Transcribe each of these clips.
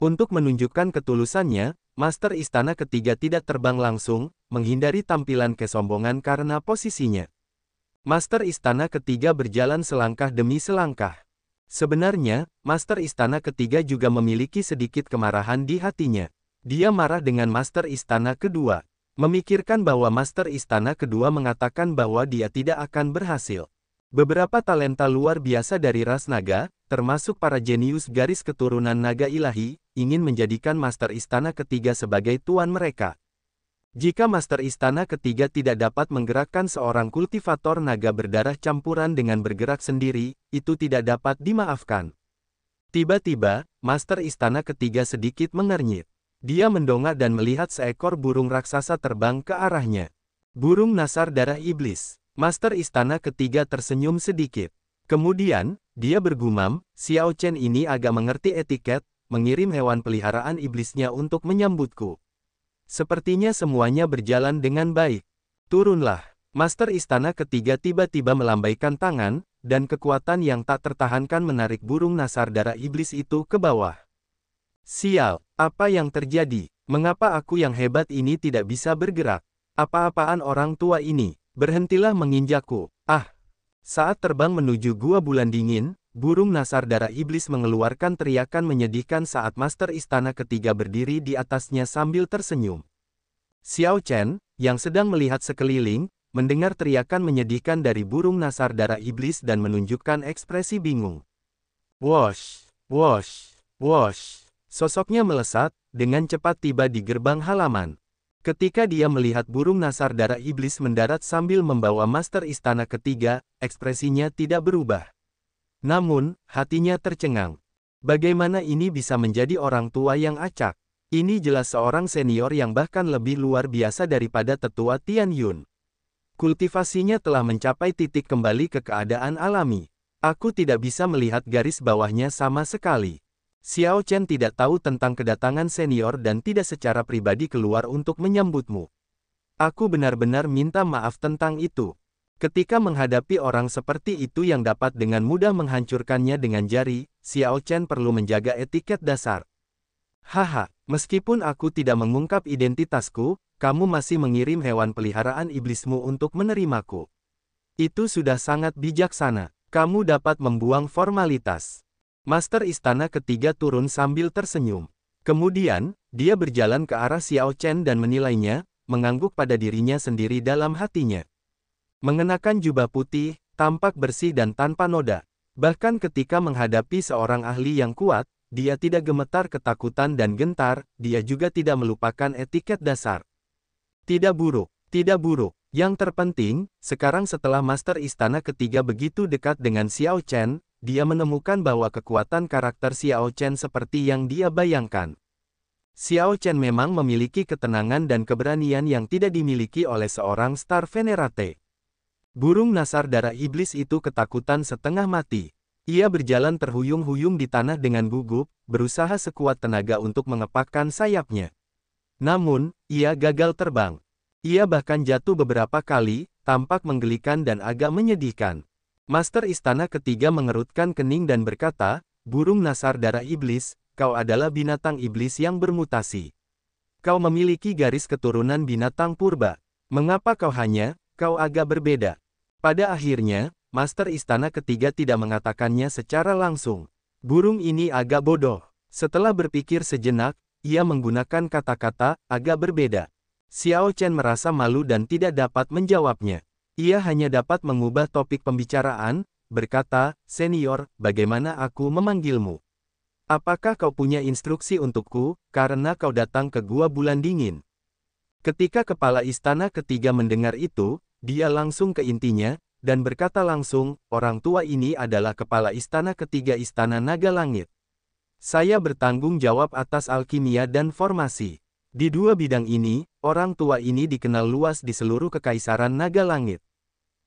Untuk menunjukkan ketulusannya, Master Istana ketiga tidak terbang langsung, menghindari tampilan kesombongan karena posisinya. Master Istana ketiga berjalan selangkah demi selangkah. Sebenarnya, Master Istana ketiga juga memiliki sedikit kemarahan di hatinya. Dia marah dengan Master Istana kedua, memikirkan bahwa Master Istana kedua mengatakan bahwa dia tidak akan berhasil. Beberapa talenta luar biasa dari ras naga, termasuk para jenius garis keturunan naga ilahi, ingin menjadikan Master Istana ketiga sebagai tuan mereka. Jika Master Istana ketiga tidak dapat menggerakkan seorang kultivator naga berdarah campuran dengan bergerak sendiri, itu tidak dapat dimaafkan. Tiba-tiba, Master Istana ketiga sedikit mengernyit. Dia mendongak dan melihat seekor burung raksasa terbang ke arahnya. Burung nasar darah iblis. Master Istana ketiga tersenyum sedikit. Kemudian, dia bergumam, Xiao Chen ini agak mengerti etiket, mengirim hewan peliharaan iblisnya untuk menyambutku. Sepertinya semuanya berjalan dengan baik. Turunlah. Master Istana ketiga tiba-tiba melambaikan tangan, dan kekuatan yang tak tertahankan menarik burung nasar darah iblis itu ke bawah. Sial, apa yang terjadi? Mengapa aku yang hebat ini tidak bisa bergerak? Apa-apaan orang tua ini? Berhentilah menginjakku. Ah, saat terbang menuju gua bulan dingin, burung nasar darah iblis mengeluarkan teriakan menyedihkan saat master istana ketiga berdiri di atasnya sambil tersenyum. Xiao Chen, yang sedang melihat sekeliling, mendengar teriakan menyedihkan dari burung nasar darah iblis dan menunjukkan ekspresi bingung. Wash, wash, wash. Sosoknya melesat, dengan cepat tiba di gerbang halaman. Ketika dia melihat burung nasar darah iblis mendarat sambil membawa master istana ketiga, ekspresinya tidak berubah. Namun, hatinya tercengang. Bagaimana ini bisa menjadi orang tua yang acak? Ini jelas seorang senior yang bahkan lebih luar biasa daripada tetua Tian Yun. Kultivasinya telah mencapai titik kembali ke keadaan alami. Aku tidak bisa melihat garis bawahnya sama sekali. Xiao Chen tidak tahu tentang kedatangan senior dan tidak secara pribadi keluar untuk menyambutmu. Aku benar-benar minta maaf tentang itu. Ketika menghadapi orang seperti itu yang dapat dengan mudah menghancurkannya dengan jari, Xiao Chen perlu menjaga etiket dasar. Haha, meskipun aku tidak mengungkap identitasku, kamu masih mengirim hewan peliharaan iblismu untuk menerimaku. Itu sudah sangat bijaksana. Kamu dapat membuang formalitas. Master Istana ketiga turun sambil tersenyum. Kemudian, dia berjalan ke arah Xiao Chen dan menilainya, mengangguk pada dirinya sendiri dalam hatinya. Mengenakan jubah putih, tampak bersih dan tanpa noda. Bahkan ketika menghadapi seorang ahli yang kuat, dia tidak gemetar ketakutan dan gentar, dia juga tidak melupakan etiket dasar. Tidak buruk, tidak buruk. Yang terpenting, sekarang setelah Master Istana ketiga begitu dekat dengan Xiao Chen, dia menemukan bahwa kekuatan karakter Xiao Chen seperti yang dia bayangkan. Xiao Chen memang memiliki ketenangan dan keberanian yang tidak dimiliki oleh seorang star venerate. Burung nasar darah iblis itu ketakutan setengah mati. Ia berjalan terhuyung-huyung di tanah dengan gugup, berusaha sekuat tenaga untuk mengepakkan sayapnya. Namun, ia gagal terbang. Ia bahkan jatuh beberapa kali, tampak menggelikan dan agak menyedihkan. Master Istana ketiga mengerutkan kening dan berkata, Burung Nasar Darah Iblis, kau adalah binatang iblis yang bermutasi. Kau memiliki garis keturunan binatang purba. Mengapa kau hanya, kau agak berbeda. Pada akhirnya, Master Istana ketiga tidak mengatakannya secara langsung. Burung ini agak bodoh. Setelah berpikir sejenak, ia menggunakan kata-kata agak berbeda. Xiao Chen merasa malu dan tidak dapat menjawabnya. Ia hanya dapat mengubah topik pembicaraan, berkata, Senior, bagaimana aku memanggilmu? Apakah kau punya instruksi untukku, karena kau datang ke gua bulan dingin? Ketika kepala istana ketiga mendengar itu, dia langsung ke intinya, dan berkata langsung, orang tua ini adalah kepala istana ketiga istana naga langit. Saya bertanggung jawab atas alkimia dan formasi. Di dua bidang ini, orang tua ini dikenal luas di seluruh kekaisaran naga langit.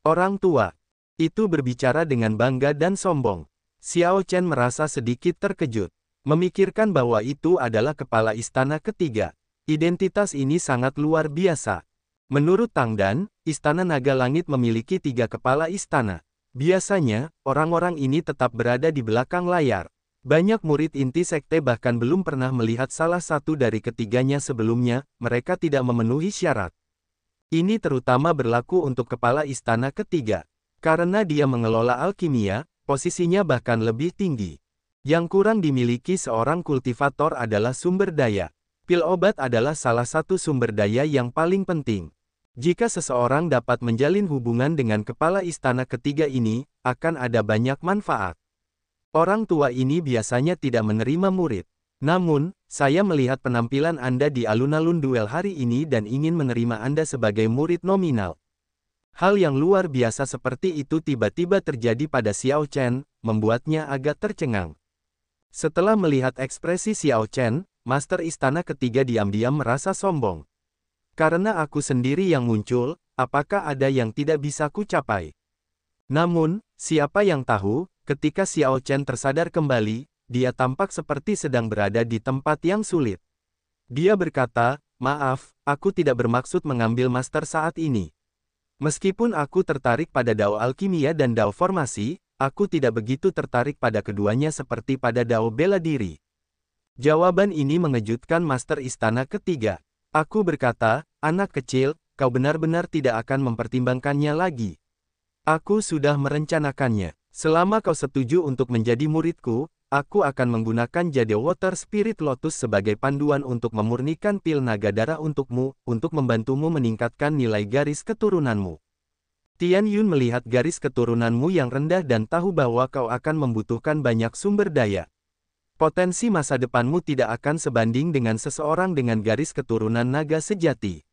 Orang tua. Itu berbicara dengan bangga dan sombong. Xiao Chen merasa sedikit terkejut. Memikirkan bahwa itu adalah kepala istana ketiga. Identitas ini sangat luar biasa. Menurut Tang Dan, Istana Naga Langit memiliki tiga kepala istana. Biasanya, orang-orang ini tetap berada di belakang layar. Banyak murid inti sekte bahkan belum pernah melihat salah satu dari ketiganya sebelumnya, mereka tidak memenuhi syarat. Ini terutama berlaku untuk kepala istana ketiga. Karena dia mengelola alkimia, posisinya bahkan lebih tinggi. Yang kurang dimiliki seorang kultivator adalah sumber daya. Pil obat adalah salah satu sumber daya yang paling penting. Jika seseorang dapat menjalin hubungan dengan kepala istana ketiga ini, akan ada banyak manfaat. Orang tua ini biasanya tidak menerima murid. Namun, saya melihat penampilan Anda di alun-alun duel hari ini dan ingin menerima Anda sebagai murid nominal. Hal yang luar biasa seperti itu tiba-tiba terjadi pada Xiao Chen, membuatnya agak tercengang. Setelah melihat ekspresi Xiao Chen, Master Istana ketiga diam-diam merasa sombong. Karena aku sendiri yang muncul, apakah ada yang tidak bisa ku capai? Namun, siapa yang tahu, ketika Xiao Chen tersadar kembali, dia tampak seperti sedang berada di tempat yang sulit. Dia berkata, Maaf, aku tidak bermaksud mengambil master saat ini. Meskipun aku tertarik pada dao alkimia dan dao formasi, aku tidak begitu tertarik pada keduanya seperti pada dao bela diri. Jawaban ini mengejutkan master istana ketiga. Aku berkata, anak kecil, kau benar-benar tidak akan mempertimbangkannya lagi. Aku sudah merencanakannya. Selama kau setuju untuk menjadi muridku, Aku akan menggunakan Jade Water Spirit Lotus sebagai panduan untuk memurnikan pil naga darah untukmu, untuk membantumu meningkatkan nilai garis keturunanmu. Tian Yun melihat garis keturunanmu yang rendah dan tahu bahwa kau akan membutuhkan banyak sumber daya. Potensi masa depanmu tidak akan sebanding dengan seseorang dengan garis keturunan naga sejati.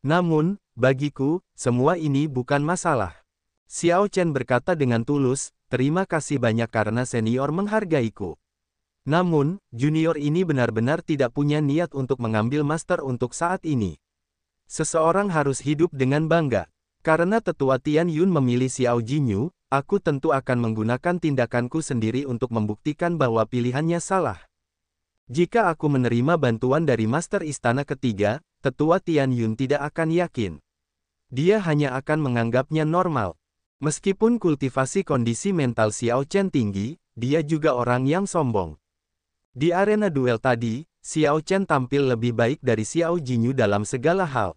Namun, bagiku, semua ini bukan masalah. Xiao Chen berkata dengan tulus, terima kasih banyak karena senior menghargaiku. Namun, junior ini benar-benar tidak punya niat untuk mengambil master untuk saat ini. Seseorang harus hidup dengan bangga. Karena tetua Tian Yun memilih Xiao Jinyu, aku tentu akan menggunakan tindakanku sendiri untuk membuktikan bahwa pilihannya salah. Jika aku menerima bantuan dari Master Istana ketiga, tetua Tian Yun tidak akan yakin. Dia hanya akan menganggapnya normal. Meskipun kultivasi kondisi mental Xiao Chen tinggi, dia juga orang yang sombong. Di arena duel tadi, Xiao Chen tampil lebih baik dari Xiao Jinyu dalam segala hal.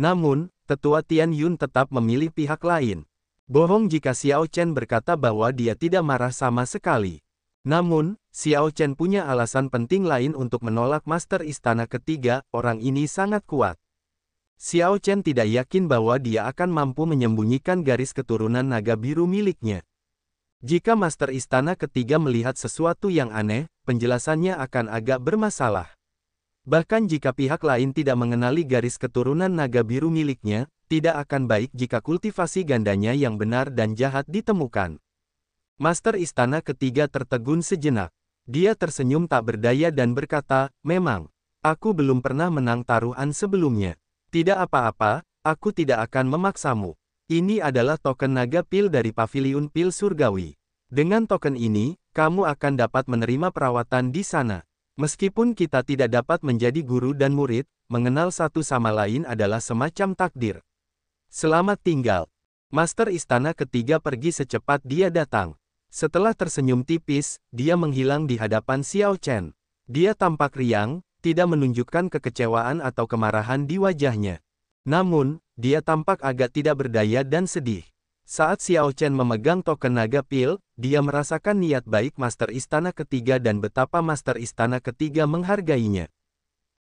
Namun, tetua Tian Yun tetap memilih pihak lain. Bohong jika Xiao Chen berkata bahwa dia tidak marah sama sekali. Namun, Xiao Chen punya alasan penting lain untuk menolak Master Istana ketiga, orang ini sangat kuat. Xiao Chen tidak yakin bahwa dia akan mampu menyembunyikan garis keturunan naga biru miliknya. Jika Master Istana ketiga melihat sesuatu yang aneh, penjelasannya akan agak bermasalah. Bahkan jika pihak lain tidak mengenali garis keturunan naga biru miliknya, tidak akan baik jika kultivasi gandanya yang benar dan jahat ditemukan. Master Istana ketiga tertegun sejenak. Dia tersenyum tak berdaya dan berkata, memang, aku belum pernah menang taruhan sebelumnya. Tidak apa-apa, aku tidak akan memaksamu. Ini adalah token naga pil dari Paviliun pil surgawi. Dengan token ini, kamu akan dapat menerima perawatan di sana. Meskipun kita tidak dapat menjadi guru dan murid, mengenal satu sama lain adalah semacam takdir. Selamat tinggal. Master istana ketiga pergi secepat dia datang. Setelah tersenyum tipis, dia menghilang di hadapan Xiao Chen. Dia tampak riang, tidak menunjukkan kekecewaan atau kemarahan di wajahnya. Namun, dia tampak agak tidak berdaya dan sedih. Saat Xiao Chen memegang token naga pil, dia merasakan niat baik Master Istana ketiga dan betapa Master Istana ketiga menghargainya.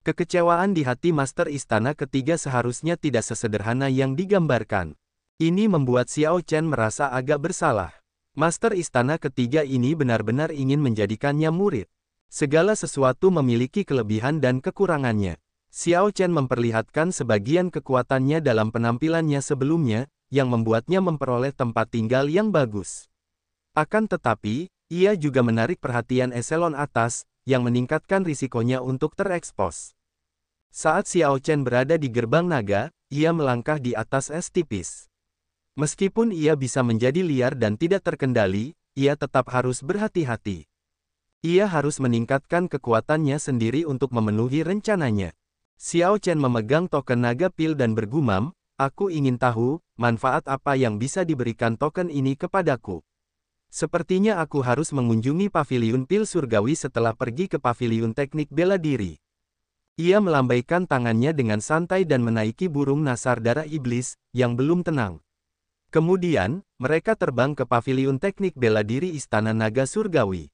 Kekecewaan di hati Master Istana ketiga seharusnya tidak sesederhana yang digambarkan. Ini membuat Xiao Chen merasa agak bersalah. Master Istana ketiga ini benar-benar ingin menjadikannya murid. Segala sesuatu memiliki kelebihan dan kekurangannya. Xiao Chen memperlihatkan sebagian kekuatannya dalam penampilannya sebelumnya, yang membuatnya memperoleh tempat tinggal yang bagus. Akan tetapi, ia juga menarik perhatian eselon atas, yang meningkatkan risikonya untuk terekspos. Saat Xiao Chen berada di gerbang naga, ia melangkah di atas es tipis. Meskipun ia bisa menjadi liar dan tidak terkendali, ia tetap harus berhati-hati. Ia harus meningkatkan kekuatannya sendiri untuk memenuhi rencananya. Xiao Chen memegang token naga pil dan bergumam, Aku ingin tahu, manfaat apa yang bisa diberikan token ini kepadaku. Sepertinya aku harus mengunjungi pavilion pil surgawi setelah pergi ke pavilion teknik bela diri. Ia melambaikan tangannya dengan santai dan menaiki burung nasar darah iblis, yang belum tenang. Kemudian, mereka terbang ke pavilion teknik bela diri Istana Naga Surgawi.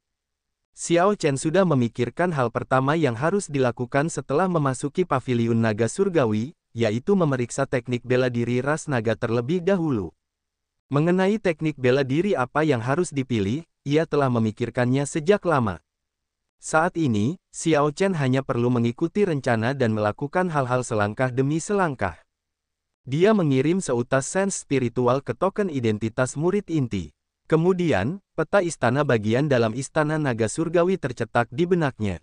Xiao Chen sudah memikirkan hal pertama yang harus dilakukan setelah memasuki paviliun naga surgawi, yaitu memeriksa teknik bela diri ras naga terlebih dahulu. Mengenai teknik bela diri apa yang harus dipilih, ia telah memikirkannya sejak lama. Saat ini, Xiao Chen hanya perlu mengikuti rencana dan melakukan hal-hal selangkah demi selangkah. Dia mengirim seutas sense spiritual ke token identitas murid inti. Kemudian, peta istana bagian dalam istana naga surgawi tercetak di benaknya.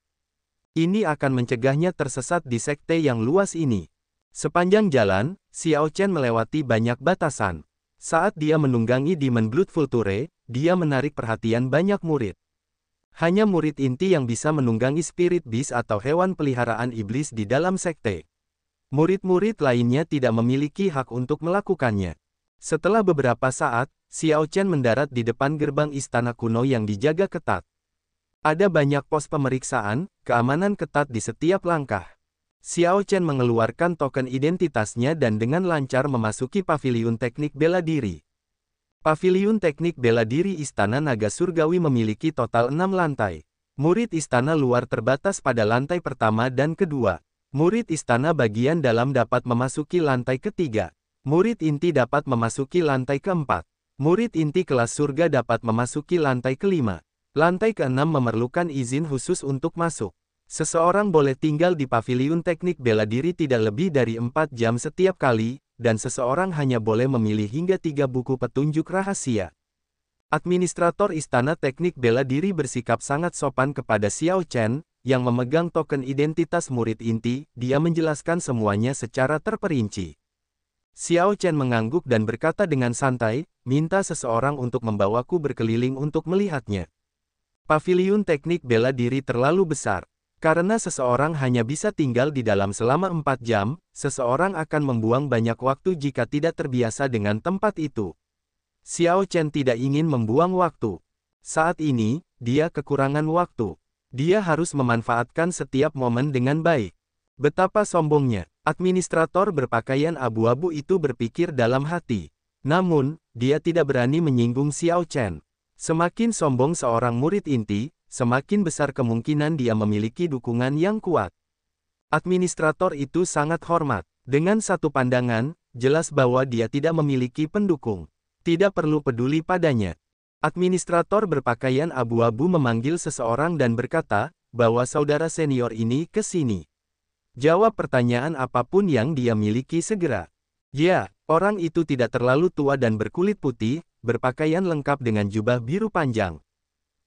Ini akan mencegahnya tersesat di sekte yang luas ini. Sepanjang jalan, Xiao Chen melewati banyak batasan. Saat dia menunggangi Demon Blood Vulture, dia menarik perhatian banyak murid. Hanya murid inti yang bisa menunggangi spirit beast atau hewan peliharaan iblis di dalam sekte. Murid-murid lainnya tidak memiliki hak untuk melakukannya. Setelah beberapa saat, Xiao Chen mendarat di depan gerbang istana kuno yang dijaga ketat. Ada banyak pos pemeriksaan, keamanan ketat di setiap langkah. Xiao Chen mengeluarkan token identitasnya dan dengan lancar memasuki pavilion teknik bela diri. Pavilion teknik bela diri Istana Naga Surgawi memiliki total enam lantai. Murid istana luar terbatas pada lantai pertama dan kedua. Murid istana bagian dalam dapat memasuki lantai ketiga. Murid inti dapat memasuki lantai keempat. Murid inti kelas surga dapat memasuki lantai kelima. Lantai keenam memerlukan izin khusus untuk masuk. Seseorang boleh tinggal di pavilion teknik bela diri tidak lebih dari 4 jam setiap kali, dan seseorang hanya boleh memilih hingga tiga buku petunjuk rahasia. Administrator Istana Teknik Bela Diri bersikap sangat sopan kepada Xiao Chen, yang memegang token identitas murid inti, dia menjelaskan semuanya secara terperinci. Xiao Chen mengangguk dan berkata dengan santai, minta seseorang untuk membawaku berkeliling untuk melihatnya. Paviliun teknik bela diri terlalu besar. Karena seseorang hanya bisa tinggal di dalam selama empat jam, seseorang akan membuang banyak waktu jika tidak terbiasa dengan tempat itu. Xiao Chen tidak ingin membuang waktu. Saat ini, dia kekurangan waktu. Dia harus memanfaatkan setiap momen dengan baik. Betapa sombongnya, administrator berpakaian abu-abu itu berpikir dalam hati. Namun, dia tidak berani menyinggung Xiao Chen. Semakin sombong seorang murid inti, semakin besar kemungkinan dia memiliki dukungan yang kuat. Administrator itu sangat hormat. Dengan satu pandangan, jelas bahwa dia tidak memiliki pendukung. Tidak perlu peduli padanya. Administrator berpakaian abu-abu memanggil seseorang dan berkata, bahwa saudara senior ini ke sini. Jawab pertanyaan apapun yang dia miliki segera. Ya, orang itu tidak terlalu tua dan berkulit putih, berpakaian lengkap dengan jubah biru panjang.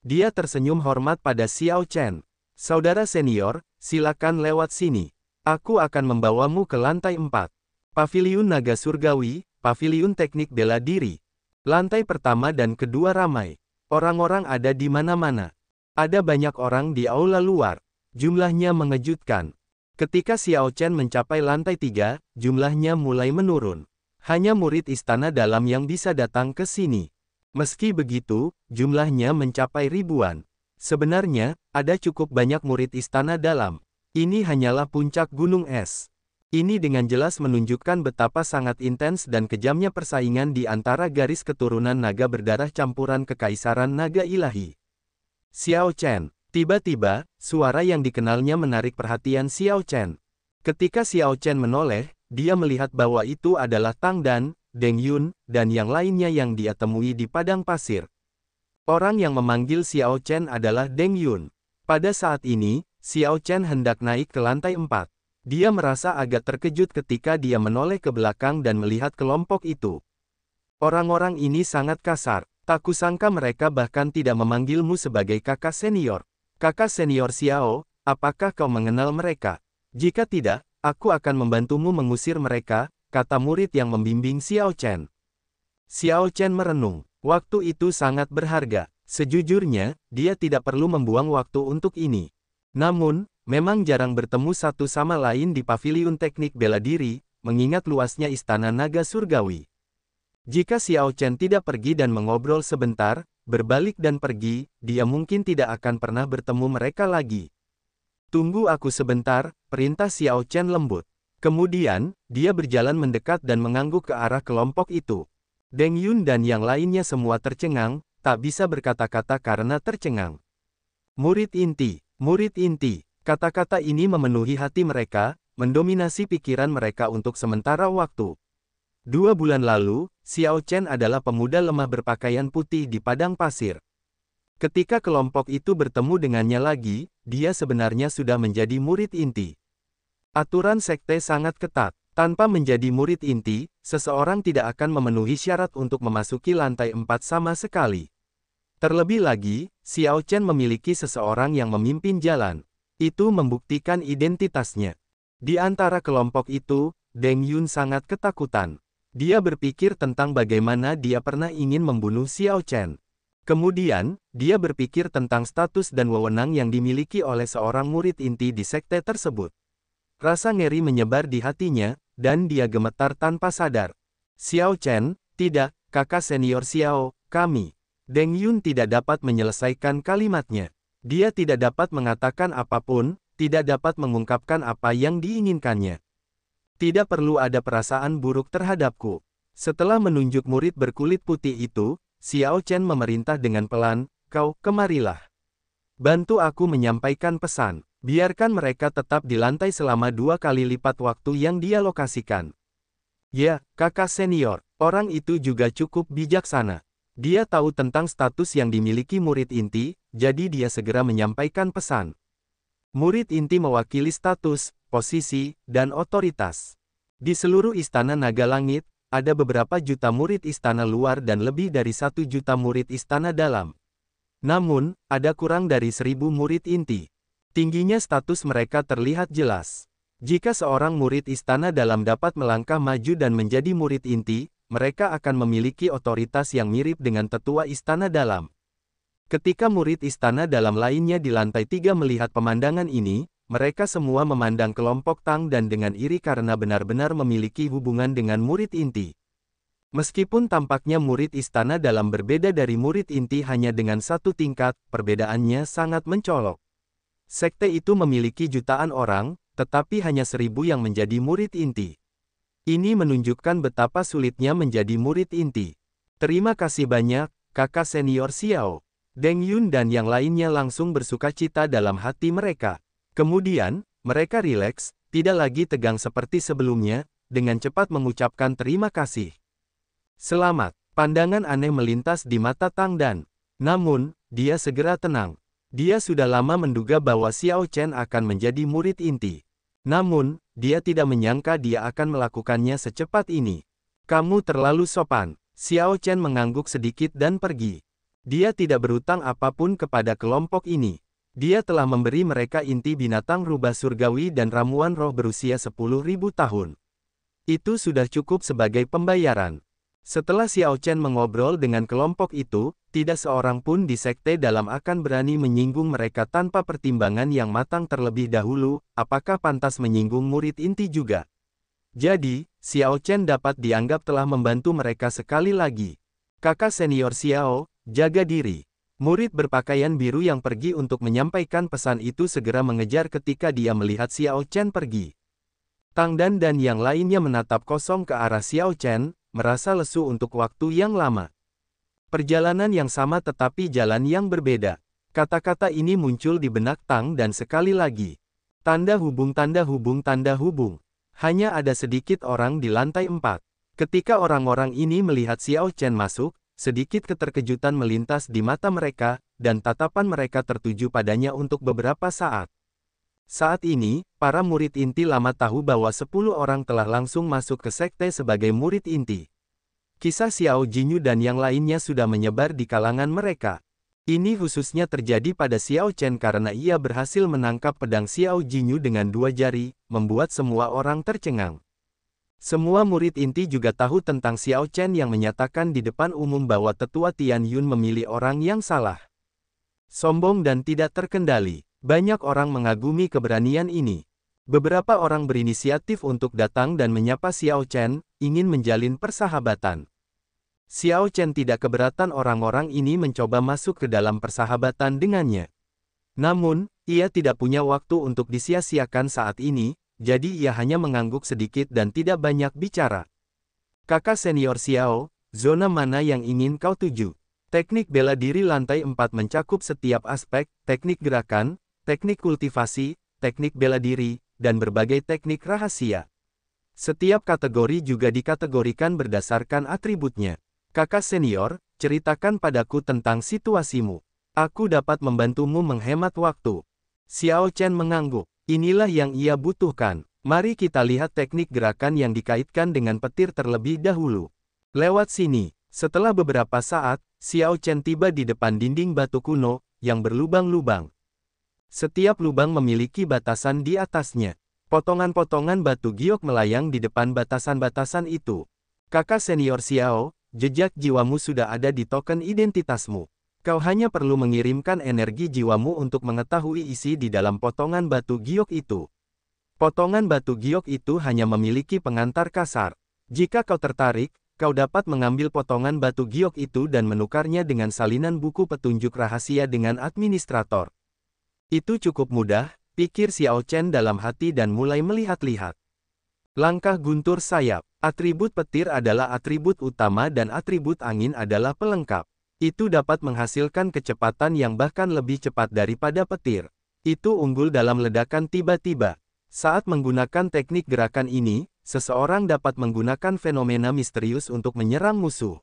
Dia tersenyum hormat pada Xiao Chen. Saudara senior, silakan lewat sini. Aku akan membawamu ke lantai 4. Paviliun Naga Surgawi, Paviliun Teknik Bela Diri. Lantai pertama dan kedua ramai. Orang-orang ada di mana-mana. Ada banyak orang di aula luar. Jumlahnya mengejutkan. Ketika Xiao Chen mencapai lantai tiga, jumlahnya mulai menurun. Hanya murid istana dalam yang bisa datang ke sini. Meski begitu, jumlahnya mencapai ribuan. Sebenarnya, ada cukup banyak murid istana dalam. Ini hanyalah puncak gunung es. Ini dengan jelas menunjukkan betapa sangat intens dan kejamnya persaingan di antara garis keturunan naga berdarah campuran kekaisaran naga ilahi. Xiao Chen, Tiba-tiba, suara yang dikenalnya menarik perhatian Xiao Chen. Ketika Xiao Chen menoleh, dia melihat bahwa itu adalah Tang Dan, Deng Yun, dan yang lainnya yang dia temui di padang pasir. Orang yang memanggil Xiao Chen adalah Deng Yun. Pada saat ini, Xiao Chen hendak naik ke lantai empat. Dia merasa agak terkejut ketika dia menoleh ke belakang dan melihat kelompok itu. Orang-orang ini sangat kasar. Tak kusangka mereka bahkan tidak memanggilmu sebagai kakak senior. Kakak senior Xiao, apakah kau mengenal mereka? Jika tidak, aku akan membantumu mengusir mereka, kata murid yang membimbing Xiao Chen. Xiao Chen merenung. Waktu itu sangat berharga. Sejujurnya, dia tidak perlu membuang waktu untuk ini. Namun, memang jarang bertemu satu sama lain di paviliun teknik bela diri, mengingat luasnya istana naga surgawi. Jika Xiao Chen tidak pergi dan mengobrol sebentar, berbalik dan pergi, dia mungkin tidak akan pernah bertemu mereka lagi. Tunggu aku sebentar, perintah Xiao Chen lembut. Kemudian, dia berjalan mendekat dan mengangguk ke arah kelompok itu. Deng Yun dan yang lainnya semua tercengang, tak bisa berkata-kata karena tercengang. Murid inti, murid inti, kata-kata ini memenuhi hati mereka, mendominasi pikiran mereka untuk sementara waktu. Dua bulan lalu, Xiao Chen adalah pemuda lemah berpakaian putih di padang pasir. Ketika kelompok itu bertemu dengannya lagi, dia sebenarnya sudah menjadi murid inti. Aturan sekte sangat ketat. Tanpa menjadi murid inti, seseorang tidak akan memenuhi syarat untuk memasuki lantai empat sama sekali. Terlebih lagi, Xiao Chen memiliki seseorang yang memimpin jalan. Itu membuktikan identitasnya. Di antara kelompok itu, Deng Yun sangat ketakutan. Dia berpikir tentang bagaimana dia pernah ingin membunuh Xiao Chen. Kemudian, dia berpikir tentang status dan wewenang yang dimiliki oleh seorang murid inti di sekte tersebut. Rasa ngeri menyebar di hatinya, dan dia gemetar tanpa sadar. Xiao Chen, tidak, kakak senior Xiao, kami. Deng Yun tidak dapat menyelesaikan kalimatnya. Dia tidak dapat mengatakan apapun, tidak dapat mengungkapkan apa yang diinginkannya. Tidak perlu ada perasaan buruk terhadapku. Setelah menunjuk murid berkulit putih itu, Xiao Chen memerintah dengan pelan, kau, kemarilah. Bantu aku menyampaikan pesan. Biarkan mereka tetap di lantai selama dua kali lipat waktu yang dia lokasikan. Ya, kakak senior, orang itu juga cukup bijaksana. Dia tahu tentang status yang dimiliki murid inti, jadi dia segera menyampaikan pesan. Murid inti mewakili status, posisi, dan otoritas. Di seluruh istana naga langit, ada beberapa juta murid istana luar dan lebih dari satu juta murid istana dalam. Namun, ada kurang dari seribu murid inti. Tingginya status mereka terlihat jelas. Jika seorang murid istana dalam dapat melangkah maju dan menjadi murid inti, mereka akan memiliki otoritas yang mirip dengan tetua istana dalam. Ketika murid istana dalam lainnya di lantai tiga melihat pemandangan ini, mereka semua memandang kelompok Tang dan dengan iri karena benar-benar memiliki hubungan dengan murid inti. Meskipun tampaknya murid istana dalam berbeda dari murid inti hanya dengan satu tingkat, perbedaannya sangat mencolok. Sekte itu memiliki jutaan orang, tetapi hanya seribu yang menjadi murid inti. Ini menunjukkan betapa sulitnya menjadi murid inti. Terima kasih banyak, kakak senior Xiao. Deng Yun dan yang lainnya langsung bersuka cita dalam hati mereka. Kemudian, mereka rileks, tidak lagi tegang seperti sebelumnya, dengan cepat mengucapkan terima kasih. Selamat, pandangan aneh melintas di mata Tang Dan. Namun, dia segera tenang. Dia sudah lama menduga bahwa Xiao Chen akan menjadi murid inti. Namun, dia tidak menyangka dia akan melakukannya secepat ini. Kamu terlalu sopan. Xiao Chen mengangguk sedikit dan pergi. Dia tidak berutang apapun kepada kelompok ini. Dia telah memberi mereka inti binatang rubah surgawi dan ramuan roh berusia 10.000 tahun. Itu sudah cukup sebagai pembayaran. Setelah Xiao Chen mengobrol dengan kelompok itu, tidak seorang pun di sekte dalam akan berani menyinggung mereka tanpa pertimbangan yang matang terlebih dahulu, apakah pantas menyinggung murid inti juga. Jadi, Xiao Chen dapat dianggap telah membantu mereka sekali lagi. Kakak senior Xiao, jaga diri. Murid berpakaian biru yang pergi untuk menyampaikan pesan itu segera mengejar ketika dia melihat Xiao Chen pergi. Tang Dan dan yang lainnya menatap kosong ke arah Xiao Chen, merasa lesu untuk waktu yang lama. Perjalanan yang sama tetapi jalan yang berbeda. Kata-kata ini muncul di benak Tang dan sekali lagi. Tanda hubung tanda hubung tanda hubung. Hanya ada sedikit orang di lantai empat. Ketika orang-orang ini melihat Xiao Chen masuk, Sedikit keterkejutan melintas di mata mereka, dan tatapan mereka tertuju padanya untuk beberapa saat. Saat ini, para murid inti lama tahu bahwa 10 orang telah langsung masuk ke sekte sebagai murid inti. Kisah Xiao Jinyu dan yang lainnya sudah menyebar di kalangan mereka. Ini khususnya terjadi pada Xiao Chen karena ia berhasil menangkap pedang Xiao Jinyu dengan dua jari, membuat semua orang tercengang. Semua murid inti juga tahu tentang Xiao Chen yang menyatakan di depan umum bahwa tetua Tian Yun memilih orang yang salah. Sombong dan tidak terkendali, banyak orang mengagumi keberanian ini. Beberapa orang berinisiatif untuk datang dan menyapa Xiao Chen, ingin menjalin persahabatan. Xiao Chen tidak keberatan orang-orang ini mencoba masuk ke dalam persahabatan dengannya. Namun, ia tidak punya waktu untuk disia-siakan saat ini, jadi ia hanya mengangguk sedikit dan tidak banyak bicara. Kakak senior Xiao, zona mana yang ingin kau tuju? Teknik bela diri lantai 4 mencakup setiap aspek, teknik gerakan, teknik kultivasi, teknik bela diri, dan berbagai teknik rahasia. Setiap kategori juga dikategorikan berdasarkan atributnya. Kakak senior, ceritakan padaku tentang situasimu. Aku dapat membantumu menghemat waktu. Xiao Chen mengangguk. Inilah yang ia butuhkan. Mari kita lihat teknik gerakan yang dikaitkan dengan petir terlebih dahulu. Lewat sini, setelah beberapa saat, Xiao Chen tiba di depan dinding batu kuno, yang berlubang-lubang. Setiap lubang memiliki batasan di atasnya. Potongan-potongan batu giok melayang di depan batasan-batasan itu. Kakak senior Xiao, jejak jiwamu sudah ada di token identitasmu. Kau hanya perlu mengirimkan energi jiwamu untuk mengetahui isi di dalam potongan batu giok itu. Potongan batu giok itu hanya memiliki pengantar kasar. Jika kau tertarik, kau dapat mengambil potongan batu giok itu dan menukarnya dengan salinan buku petunjuk rahasia dengan administrator. Itu cukup mudah, pikir Xiao Chen dalam hati dan mulai melihat-lihat. Langkah guntur sayap, atribut petir adalah atribut utama dan atribut angin adalah pelengkap. Itu dapat menghasilkan kecepatan yang bahkan lebih cepat daripada petir. Itu unggul dalam ledakan tiba-tiba. Saat menggunakan teknik gerakan ini, seseorang dapat menggunakan fenomena misterius untuk menyerang musuh.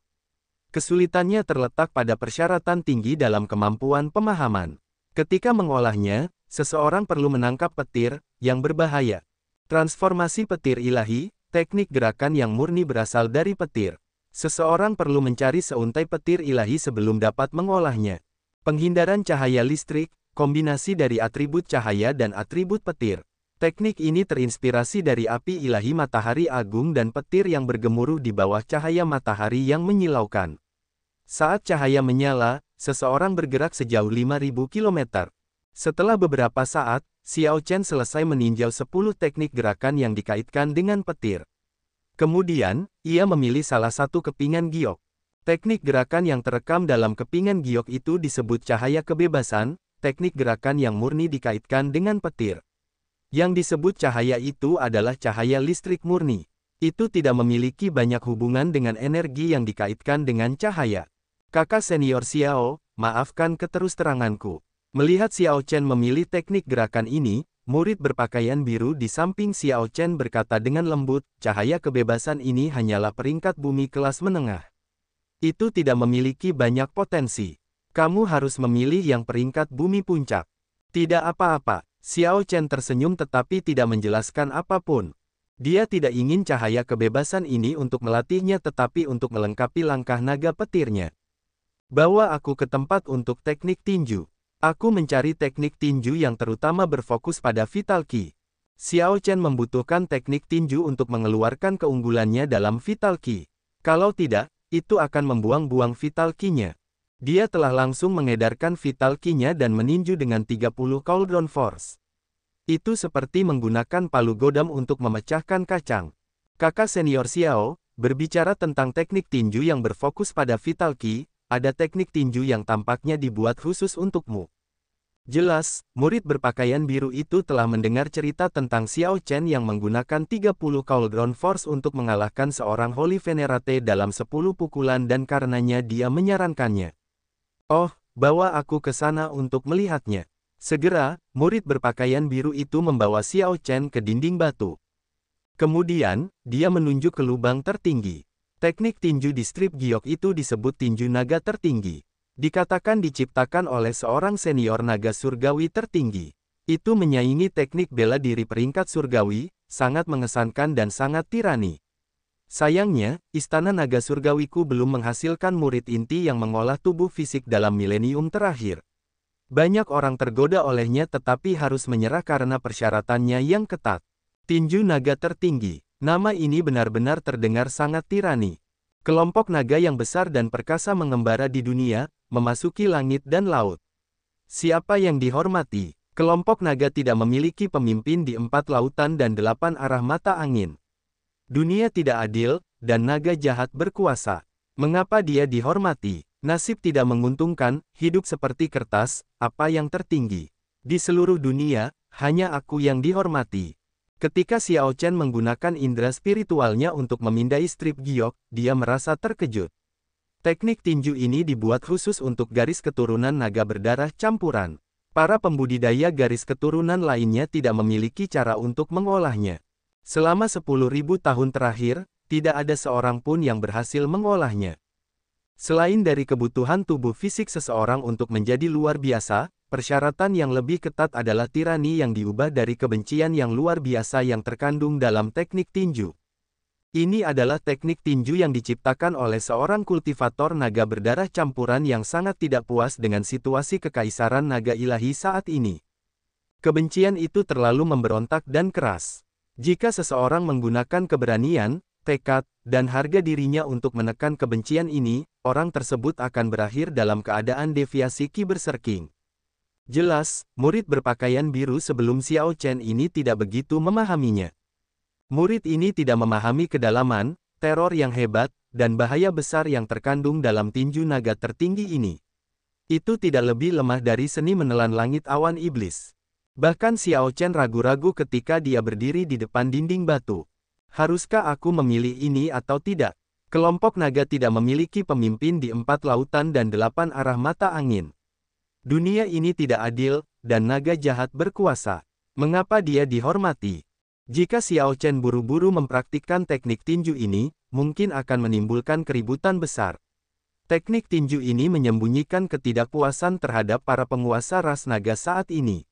Kesulitannya terletak pada persyaratan tinggi dalam kemampuan pemahaman. Ketika mengolahnya, seseorang perlu menangkap petir yang berbahaya. Transformasi petir ilahi, teknik gerakan yang murni berasal dari petir. Seseorang perlu mencari seuntai petir ilahi sebelum dapat mengolahnya. Penghindaran cahaya listrik, kombinasi dari atribut cahaya dan atribut petir. Teknik ini terinspirasi dari api ilahi matahari agung dan petir yang bergemuruh di bawah cahaya matahari yang menyilaukan. Saat cahaya menyala, seseorang bergerak sejauh 5.000 km. Setelah beberapa saat, Xiao Chen selesai meninjau 10 teknik gerakan yang dikaitkan dengan petir. Kemudian, ia memilih salah satu kepingan giok. Teknik gerakan yang terekam dalam kepingan giok itu disebut cahaya kebebasan, teknik gerakan yang murni dikaitkan dengan petir. Yang disebut cahaya itu adalah cahaya listrik murni. Itu tidak memiliki banyak hubungan dengan energi yang dikaitkan dengan cahaya. Kakak senior Xiao, maafkan keterusteranganku. Melihat Xiao Chen memilih teknik gerakan ini, Murid berpakaian biru di samping Xiao Chen berkata dengan lembut, cahaya kebebasan ini hanyalah peringkat bumi kelas menengah. Itu tidak memiliki banyak potensi. Kamu harus memilih yang peringkat bumi puncak. Tidak apa-apa, Xiao Chen tersenyum tetapi tidak menjelaskan apapun. Dia tidak ingin cahaya kebebasan ini untuk melatihnya tetapi untuk melengkapi langkah naga petirnya. Bawa aku ke tempat untuk teknik tinju. Aku mencari teknik tinju yang terutama berfokus pada Vital Qi. Xiao Chen membutuhkan teknik tinju untuk mengeluarkan keunggulannya dalam Vital Qi. Kalau tidak, itu akan membuang-buang Vital Qi-nya. Dia telah langsung mengedarkan Vital Qi-nya dan meninju dengan 30 Cauldron Force. Itu seperti menggunakan palu godam untuk memecahkan kacang. Kakak senior Xiao, berbicara tentang teknik tinju yang berfokus pada Vital Qi, ada teknik tinju yang tampaknya dibuat khusus untukmu. Jelas, murid berpakaian biru itu telah mendengar cerita tentang Xiao Chen yang menggunakan 30 Cauldron Force untuk mengalahkan seorang Holy Venerate dalam 10 pukulan dan karenanya dia menyarankannya. Oh, bawa aku ke sana untuk melihatnya. Segera, murid berpakaian biru itu membawa Xiao Chen ke dinding batu. Kemudian, dia menunjuk ke lubang tertinggi. Teknik tinju di strip giok itu disebut tinju naga tertinggi. Dikatakan diciptakan oleh seorang senior naga surgawi tertinggi. Itu menyaingi teknik bela diri peringkat surgawi, sangat mengesankan dan sangat tirani. Sayangnya, istana naga surgawiku belum menghasilkan murid inti yang mengolah tubuh fisik dalam milenium terakhir. Banyak orang tergoda olehnya tetapi harus menyerah karena persyaratannya yang ketat. Tinju naga tertinggi Nama ini benar-benar terdengar sangat tirani. Kelompok naga yang besar dan perkasa mengembara di dunia, memasuki langit dan laut. Siapa yang dihormati? Kelompok naga tidak memiliki pemimpin di empat lautan dan delapan arah mata angin. Dunia tidak adil, dan naga jahat berkuasa. Mengapa dia dihormati? Nasib tidak menguntungkan, hidup seperti kertas, apa yang tertinggi. Di seluruh dunia, hanya aku yang dihormati. Ketika Xiao Chen menggunakan indera spiritualnya untuk memindai strip giok, dia merasa terkejut. Teknik tinju ini dibuat khusus untuk garis keturunan naga berdarah campuran. Para pembudidaya garis keturunan lainnya tidak memiliki cara untuk mengolahnya. Selama 10.000 tahun terakhir, tidak ada seorang pun yang berhasil mengolahnya. Selain dari kebutuhan tubuh fisik seseorang untuk menjadi luar biasa, Persyaratan yang lebih ketat adalah tirani yang diubah dari kebencian yang luar biasa yang terkandung dalam teknik tinju. Ini adalah teknik tinju yang diciptakan oleh seorang kultivator naga berdarah campuran yang sangat tidak puas dengan situasi kekaisaran naga ilahi saat ini. Kebencian itu terlalu memberontak dan keras. Jika seseorang menggunakan keberanian, tekad, dan harga dirinya untuk menekan kebencian ini, orang tersebut akan berakhir dalam keadaan deviasi kiberserking. Jelas, murid berpakaian biru sebelum Xiao Chen ini tidak begitu memahaminya. Murid ini tidak memahami kedalaman, teror yang hebat, dan bahaya besar yang terkandung dalam tinju naga tertinggi ini. Itu tidak lebih lemah dari seni menelan langit awan iblis. Bahkan Xiao Chen ragu-ragu ketika dia berdiri di depan dinding batu. Haruskah aku memilih ini atau tidak? Kelompok naga tidak memiliki pemimpin di empat lautan dan delapan arah mata angin. Dunia ini tidak adil, dan naga jahat berkuasa. Mengapa dia dihormati? Jika Xiao Chen buru-buru mempraktikkan teknik tinju ini, mungkin akan menimbulkan keributan besar. Teknik tinju ini menyembunyikan ketidakpuasan terhadap para penguasa ras naga saat ini.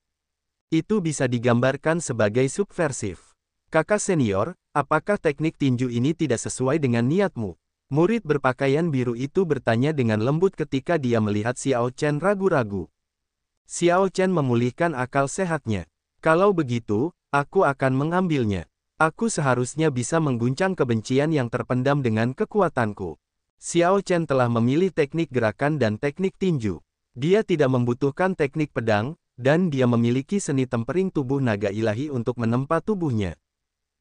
Itu bisa digambarkan sebagai subversif. Kakak senior, apakah teknik tinju ini tidak sesuai dengan niatmu? Murid berpakaian biru itu bertanya dengan lembut ketika dia melihat Xiao Chen ragu-ragu. Xiao Chen memulihkan akal sehatnya. Kalau begitu, aku akan mengambilnya. Aku seharusnya bisa mengguncang kebencian yang terpendam dengan kekuatanku. Xiao Chen telah memilih teknik gerakan dan teknik tinju. Dia tidak membutuhkan teknik pedang, dan dia memiliki seni tempering tubuh naga ilahi untuk menempa tubuhnya.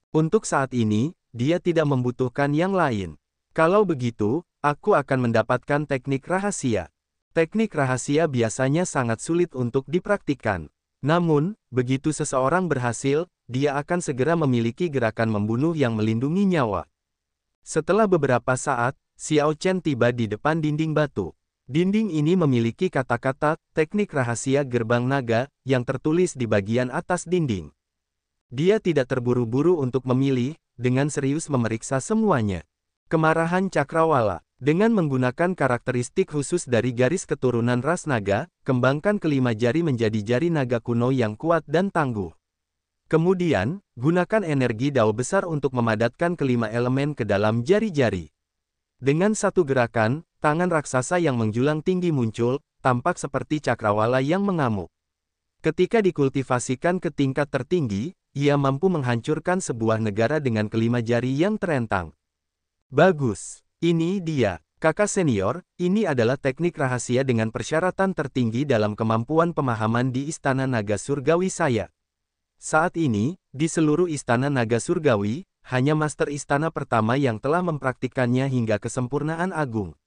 Untuk saat ini, dia tidak membutuhkan yang lain. Kalau begitu, aku akan mendapatkan teknik rahasia. Teknik rahasia biasanya sangat sulit untuk dipraktikkan. Namun, begitu seseorang berhasil, dia akan segera memiliki gerakan membunuh yang melindungi nyawa. Setelah beberapa saat, Xiao Chen tiba di depan dinding batu. Dinding ini memiliki kata-kata, teknik rahasia gerbang naga, yang tertulis di bagian atas dinding. Dia tidak terburu-buru untuk memilih, dengan serius memeriksa semuanya. Kemarahan Cakrawala Dengan menggunakan karakteristik khusus dari garis keturunan ras naga, kembangkan kelima jari menjadi jari naga kuno yang kuat dan tangguh. Kemudian, gunakan energi dao besar untuk memadatkan kelima elemen ke dalam jari-jari. Dengan satu gerakan, tangan raksasa yang menjulang tinggi muncul, tampak seperti cakrawala yang mengamuk. Ketika dikultivasikan ke tingkat tertinggi, ia mampu menghancurkan sebuah negara dengan kelima jari yang terentang. Bagus. Ini dia, kakak senior, ini adalah teknik rahasia dengan persyaratan tertinggi dalam kemampuan pemahaman di Istana Naga Surgawi saya. Saat ini, di seluruh Istana Naga Surgawi, hanya Master Istana pertama yang telah mempraktikkannya hingga kesempurnaan agung.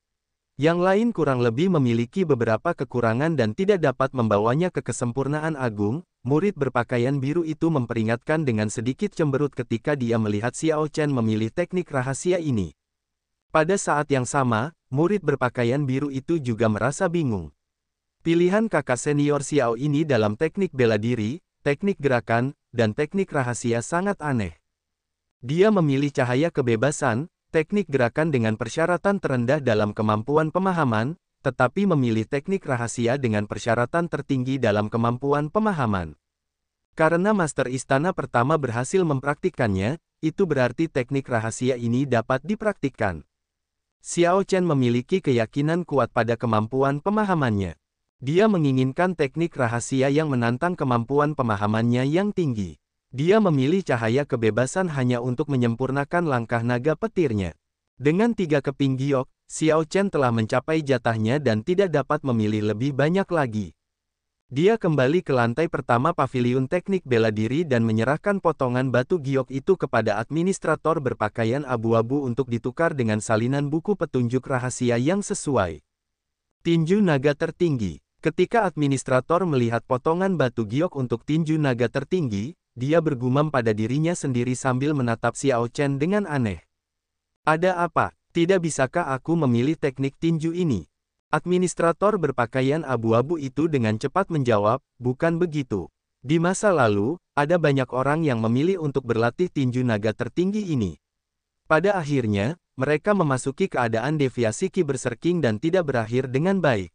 Yang lain kurang lebih memiliki beberapa kekurangan dan tidak dapat membawanya ke kesempurnaan agung, murid berpakaian biru itu memperingatkan dengan sedikit cemberut ketika dia melihat Xiao Chen memilih teknik rahasia ini. Pada saat yang sama, murid berpakaian biru itu juga merasa bingung. Pilihan kakak senior Xiao ini dalam teknik bela diri, teknik gerakan, dan teknik rahasia sangat aneh. Dia memilih cahaya kebebasan, teknik gerakan dengan persyaratan terendah dalam kemampuan pemahaman, tetapi memilih teknik rahasia dengan persyaratan tertinggi dalam kemampuan pemahaman. Karena Master Istana pertama berhasil mempraktikkannya, itu berarti teknik rahasia ini dapat dipraktikkan. Xiao Chen memiliki keyakinan kuat pada kemampuan pemahamannya. Dia menginginkan teknik rahasia yang menantang kemampuan pemahamannya yang tinggi. Dia memilih cahaya kebebasan hanya untuk menyempurnakan langkah naga petirnya. Dengan tiga keping giok, Xiao Chen telah mencapai jatahnya dan tidak dapat memilih lebih banyak lagi. Dia kembali ke lantai pertama pavilion teknik bela diri dan menyerahkan potongan batu giok itu kepada administrator berpakaian abu-abu untuk ditukar dengan salinan buku petunjuk rahasia yang sesuai. Tinju naga tertinggi Ketika administrator melihat potongan batu giok untuk tinju naga tertinggi, dia bergumam pada dirinya sendiri sambil menatap Xiao Chen dengan aneh. Ada apa? Tidak bisakah aku memilih teknik tinju ini? Administrator berpakaian abu-abu itu dengan cepat menjawab, bukan begitu. Di masa lalu, ada banyak orang yang memilih untuk berlatih tinju naga tertinggi ini. Pada akhirnya, mereka memasuki keadaan deviasi ki berserking dan tidak berakhir dengan baik.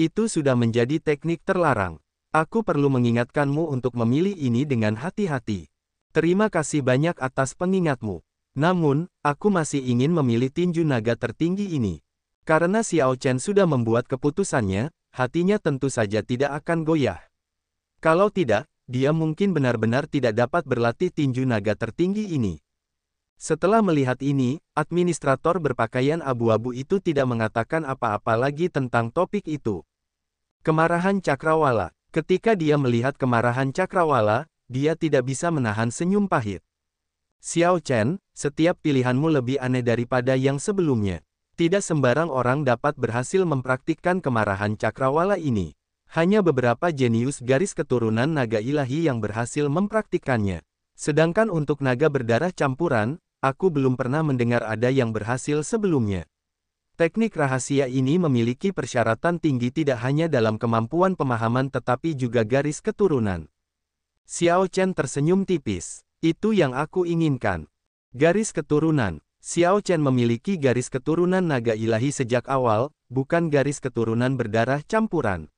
Itu sudah menjadi teknik terlarang. Aku perlu mengingatkanmu untuk memilih ini dengan hati-hati. Terima kasih banyak atas pengingatmu. Namun, aku masih ingin memilih tinju naga tertinggi ini. Karena Xiao Chen sudah membuat keputusannya, hatinya tentu saja tidak akan goyah. Kalau tidak, dia mungkin benar-benar tidak dapat berlatih tinju naga tertinggi ini. Setelah melihat ini, administrator berpakaian abu-abu itu tidak mengatakan apa-apa lagi tentang topik itu. Kemarahan Cakrawala Ketika dia melihat kemarahan Cakrawala, dia tidak bisa menahan senyum pahit. Xiao Chen, setiap pilihanmu lebih aneh daripada yang sebelumnya. Tidak sembarang orang dapat berhasil mempraktikkan kemarahan Cakrawala ini. Hanya beberapa jenius garis keturunan naga ilahi yang berhasil mempraktikkannya. Sedangkan untuk naga berdarah campuran, aku belum pernah mendengar ada yang berhasil sebelumnya. Teknik rahasia ini memiliki persyaratan tinggi tidak hanya dalam kemampuan pemahaman tetapi juga garis keturunan. Xiao Chen tersenyum tipis. Itu yang aku inginkan. Garis keturunan. Xiao Chen memiliki garis keturunan naga ilahi sejak awal, bukan garis keturunan berdarah campuran.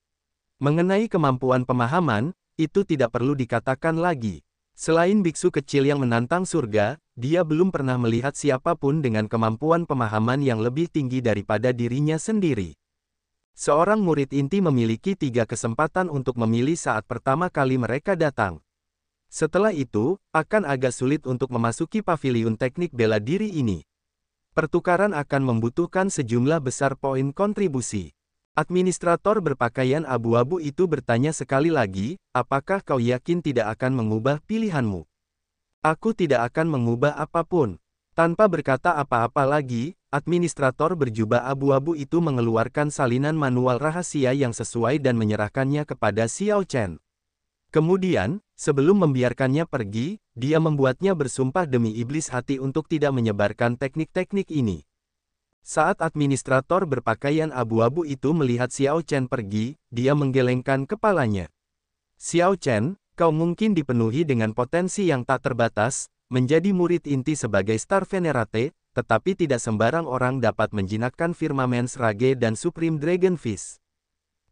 Mengenai kemampuan pemahaman, itu tidak perlu dikatakan lagi. Selain biksu kecil yang menantang surga, dia belum pernah melihat siapapun dengan kemampuan pemahaman yang lebih tinggi daripada dirinya sendiri. Seorang murid inti memiliki tiga kesempatan untuk memilih saat pertama kali mereka datang. Setelah itu, akan agak sulit untuk memasuki pavilion teknik bela diri ini. Pertukaran akan membutuhkan sejumlah besar poin kontribusi. Administrator berpakaian abu-abu itu bertanya sekali lagi, apakah kau yakin tidak akan mengubah pilihanmu? Aku tidak akan mengubah apapun. Tanpa berkata apa-apa lagi, administrator berjubah abu-abu itu mengeluarkan salinan manual rahasia yang sesuai dan menyerahkannya kepada Xiao Chen. Kemudian, sebelum membiarkannya pergi, dia membuatnya bersumpah demi iblis hati untuk tidak menyebarkan teknik-teknik ini. Saat administrator berpakaian abu-abu itu melihat Xiao Chen pergi, dia menggelengkan kepalanya. Xiao Chen, kau mungkin dipenuhi dengan potensi yang tak terbatas, menjadi murid inti sebagai Star Venerate, tetapi tidak sembarang orang dapat menjinakkan firmamen Rage dan Supreme Dragon Fist.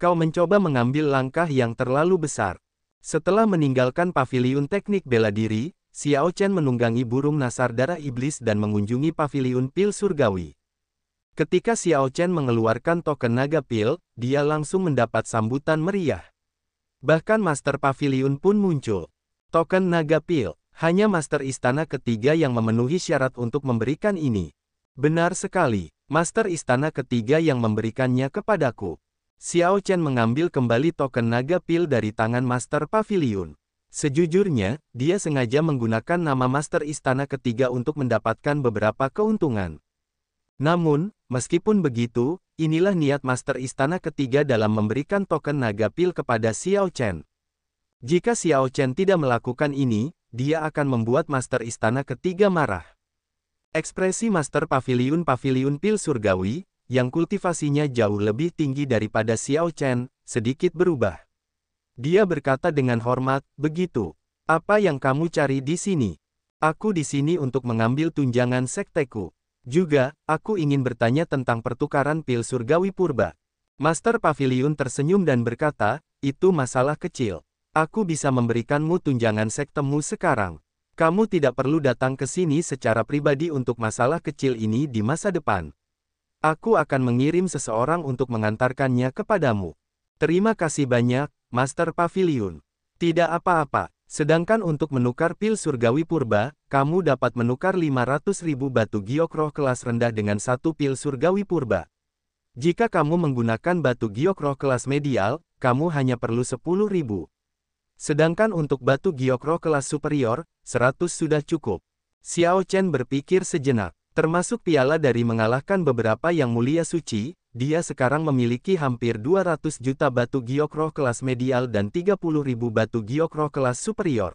Kau mencoba mengambil langkah yang terlalu besar. Setelah meninggalkan pavilion teknik bela diri, Xiao Chen menunggangi burung nasar darah iblis dan mengunjungi pavilion pil surgawi. Ketika Xiao Chen mengeluarkan token naga pil, dia langsung mendapat sambutan meriah. Bahkan Master Pavilion pun muncul. Token naga pil, hanya Master Istana ketiga yang memenuhi syarat untuk memberikan ini. Benar sekali, Master Istana ketiga yang memberikannya kepadaku. Xiao Chen mengambil kembali token naga pil dari tangan Master Pavilion. Sejujurnya, dia sengaja menggunakan nama Master Istana Ketiga untuk mendapatkan beberapa keuntungan. Namun, meskipun begitu, inilah niat Master Istana ketiga dalam memberikan token naga pil kepada Xiao Chen. Jika Xiao Chen tidak melakukan ini, dia akan membuat Master Istana ketiga marah. Ekspresi Master Paviliun-Paviliun Pil Surgawi, yang kultivasinya jauh lebih tinggi daripada Xiao Chen, sedikit berubah. Dia berkata dengan hormat, begitu. Apa yang kamu cari di sini? Aku di sini untuk mengambil tunjangan sekteku. Juga, aku ingin bertanya tentang pertukaran pil surgawi purba. Master Pavilion tersenyum dan berkata, itu masalah kecil. Aku bisa memberikanmu tunjangan sektemu sekarang. Kamu tidak perlu datang ke sini secara pribadi untuk masalah kecil ini di masa depan. Aku akan mengirim seseorang untuk mengantarkannya kepadamu. Terima kasih banyak, Master Pavilion. Tidak apa-apa, Sedangkan untuk menukar pil surgawi purba, kamu dapat menukar 500 ribu batu giok roh kelas rendah dengan satu pil surgawi purba. Jika kamu menggunakan batu giok roh kelas medial, kamu hanya perlu 10 ribu. Sedangkan untuk batu giok roh kelas superior, 100 sudah cukup. Xiao Chen berpikir sejenak, termasuk piala dari mengalahkan beberapa yang mulia suci, dia sekarang memiliki hampir 200 juta batu giok roh kelas medial dan 30 ribu batu giok roh kelas superior.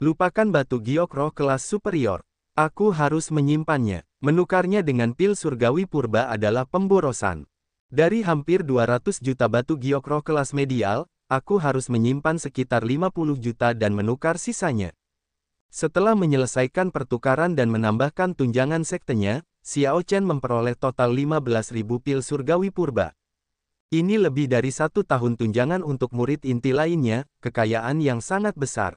Lupakan batu giok roh kelas superior. Aku harus menyimpannya. Menukarnya dengan pil surgawi purba adalah pemborosan. Dari hampir 200 juta batu giok roh kelas medial, aku harus menyimpan sekitar 50 juta dan menukar sisanya. Setelah menyelesaikan pertukaran dan menambahkan tunjangan sektenya, Xiao Chen memperoleh total 15.000 pil surgawi purba. Ini lebih dari satu tahun tunjangan untuk murid inti lainnya, kekayaan yang sangat besar.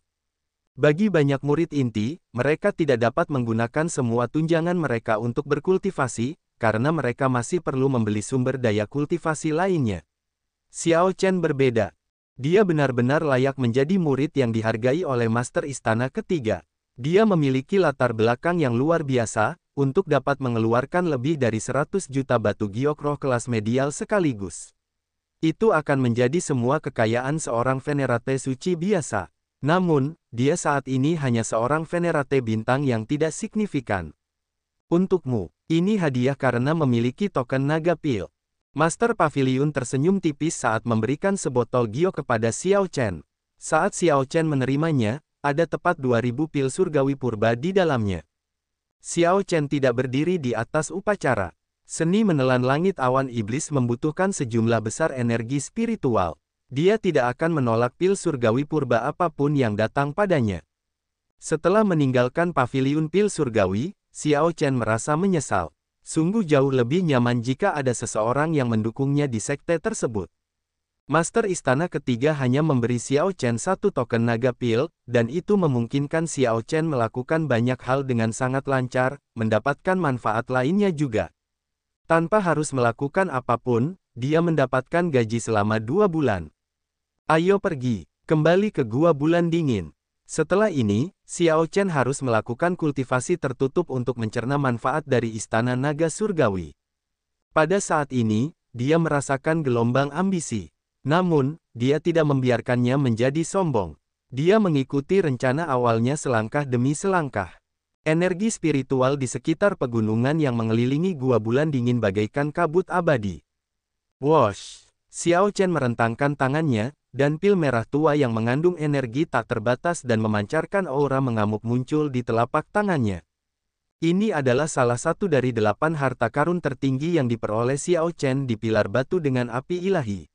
Bagi banyak murid inti, mereka tidak dapat menggunakan semua tunjangan mereka untuk berkultivasi, karena mereka masih perlu membeli sumber daya kultivasi lainnya. Xiao Chen berbeda. Dia benar-benar layak menjadi murid yang dihargai oleh Master Istana ketiga. Dia memiliki latar belakang yang luar biasa, untuk dapat mengeluarkan lebih dari 100 juta batu giok roh kelas medial sekaligus. Itu akan menjadi semua kekayaan seorang Venerate suci biasa. Namun, dia saat ini hanya seorang Venerate bintang yang tidak signifikan. Untukmu, ini hadiah karena memiliki token naga pil. Master Pavilion tersenyum tipis saat memberikan sebotol Gio kepada Xiao Chen. Saat Xiao Chen menerimanya, ada tepat 2000 pil surgawi purba di dalamnya. Xiao Chen tidak berdiri di atas upacara. Seni menelan langit awan iblis membutuhkan sejumlah besar energi spiritual. Dia tidak akan menolak pil surgawi purba apapun yang datang padanya. Setelah meninggalkan pavilion pil surgawi, Xiao Chen merasa menyesal. Sungguh jauh lebih nyaman jika ada seseorang yang mendukungnya di sekte tersebut. Master Istana ketiga hanya memberi Xiao Chen satu token naga pil, dan itu memungkinkan Xiao Chen melakukan banyak hal dengan sangat lancar, mendapatkan manfaat lainnya juga. Tanpa harus melakukan apapun, dia mendapatkan gaji selama dua bulan. Ayo pergi, kembali ke gua bulan dingin. Setelah ini, Xiao Chen harus melakukan kultivasi tertutup untuk mencerna manfaat dari Istana Naga Surgawi. Pada saat ini, dia merasakan gelombang ambisi. Namun, dia tidak membiarkannya menjadi sombong. Dia mengikuti rencana awalnya selangkah demi selangkah. Energi spiritual di sekitar pegunungan yang mengelilingi gua bulan dingin bagaikan kabut abadi. Wash! Xiao Chen merentangkan tangannya, dan pil merah tua yang mengandung energi tak terbatas dan memancarkan aura mengamuk muncul di telapak tangannya. Ini adalah salah satu dari delapan harta karun tertinggi yang diperoleh Xiao Chen di pilar batu dengan api ilahi.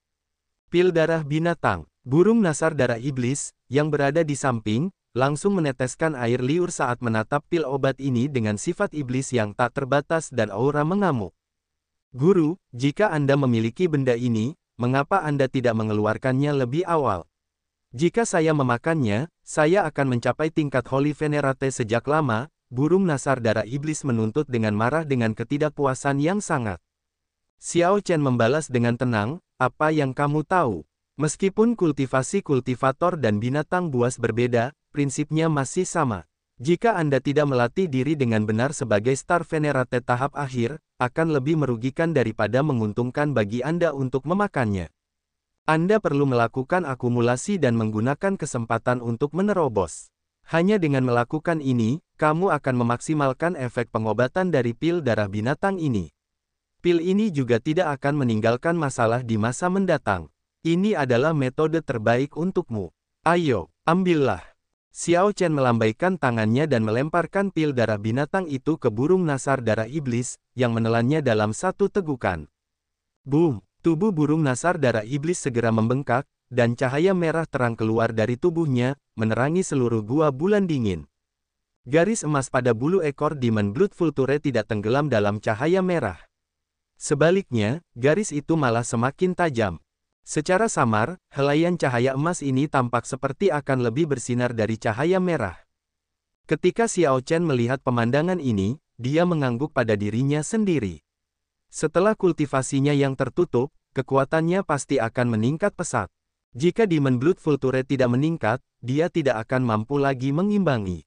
Pil darah binatang, burung nasar darah iblis, yang berada di samping, langsung meneteskan air liur saat menatap pil obat ini dengan sifat iblis yang tak terbatas dan aura mengamuk. Guru, jika Anda memiliki benda ini, mengapa Anda tidak mengeluarkannya lebih awal? Jika saya memakannya, saya akan mencapai tingkat Holy Venerate sejak lama, burung nasar darah iblis menuntut dengan marah dengan ketidakpuasan yang sangat. Xiao Chen membalas dengan tenang, apa yang kamu tahu? Meskipun kultivasi kultivator dan binatang buas berbeda, prinsipnya masih sama. Jika Anda tidak melatih diri dengan benar sebagai star venerate tahap akhir, akan lebih merugikan daripada menguntungkan bagi Anda untuk memakannya. Anda perlu melakukan akumulasi dan menggunakan kesempatan untuk menerobos. Hanya dengan melakukan ini, kamu akan memaksimalkan efek pengobatan dari pil darah binatang ini. Pil ini juga tidak akan meninggalkan masalah di masa mendatang. Ini adalah metode terbaik untukmu. Ayo, ambillah. Xiao Chen melambaikan tangannya dan melemparkan pil darah binatang itu ke burung nasar darah iblis, yang menelannya dalam satu tegukan. Boom! Tubuh burung nasar darah iblis segera membengkak, dan cahaya merah terang keluar dari tubuhnya, menerangi seluruh gua bulan dingin. Garis emas pada bulu ekor Demon Blood Vulture tidak tenggelam dalam cahaya merah. Sebaliknya, garis itu malah semakin tajam. Secara samar, helaian cahaya emas ini tampak seperti akan lebih bersinar dari cahaya merah. Ketika Xiao Chen melihat pemandangan ini, dia mengangguk pada dirinya sendiri. Setelah kultivasinya yang tertutup, kekuatannya pasti akan meningkat pesat. Jika Demon Blood Vulture tidak meningkat, dia tidak akan mampu lagi mengimbangi.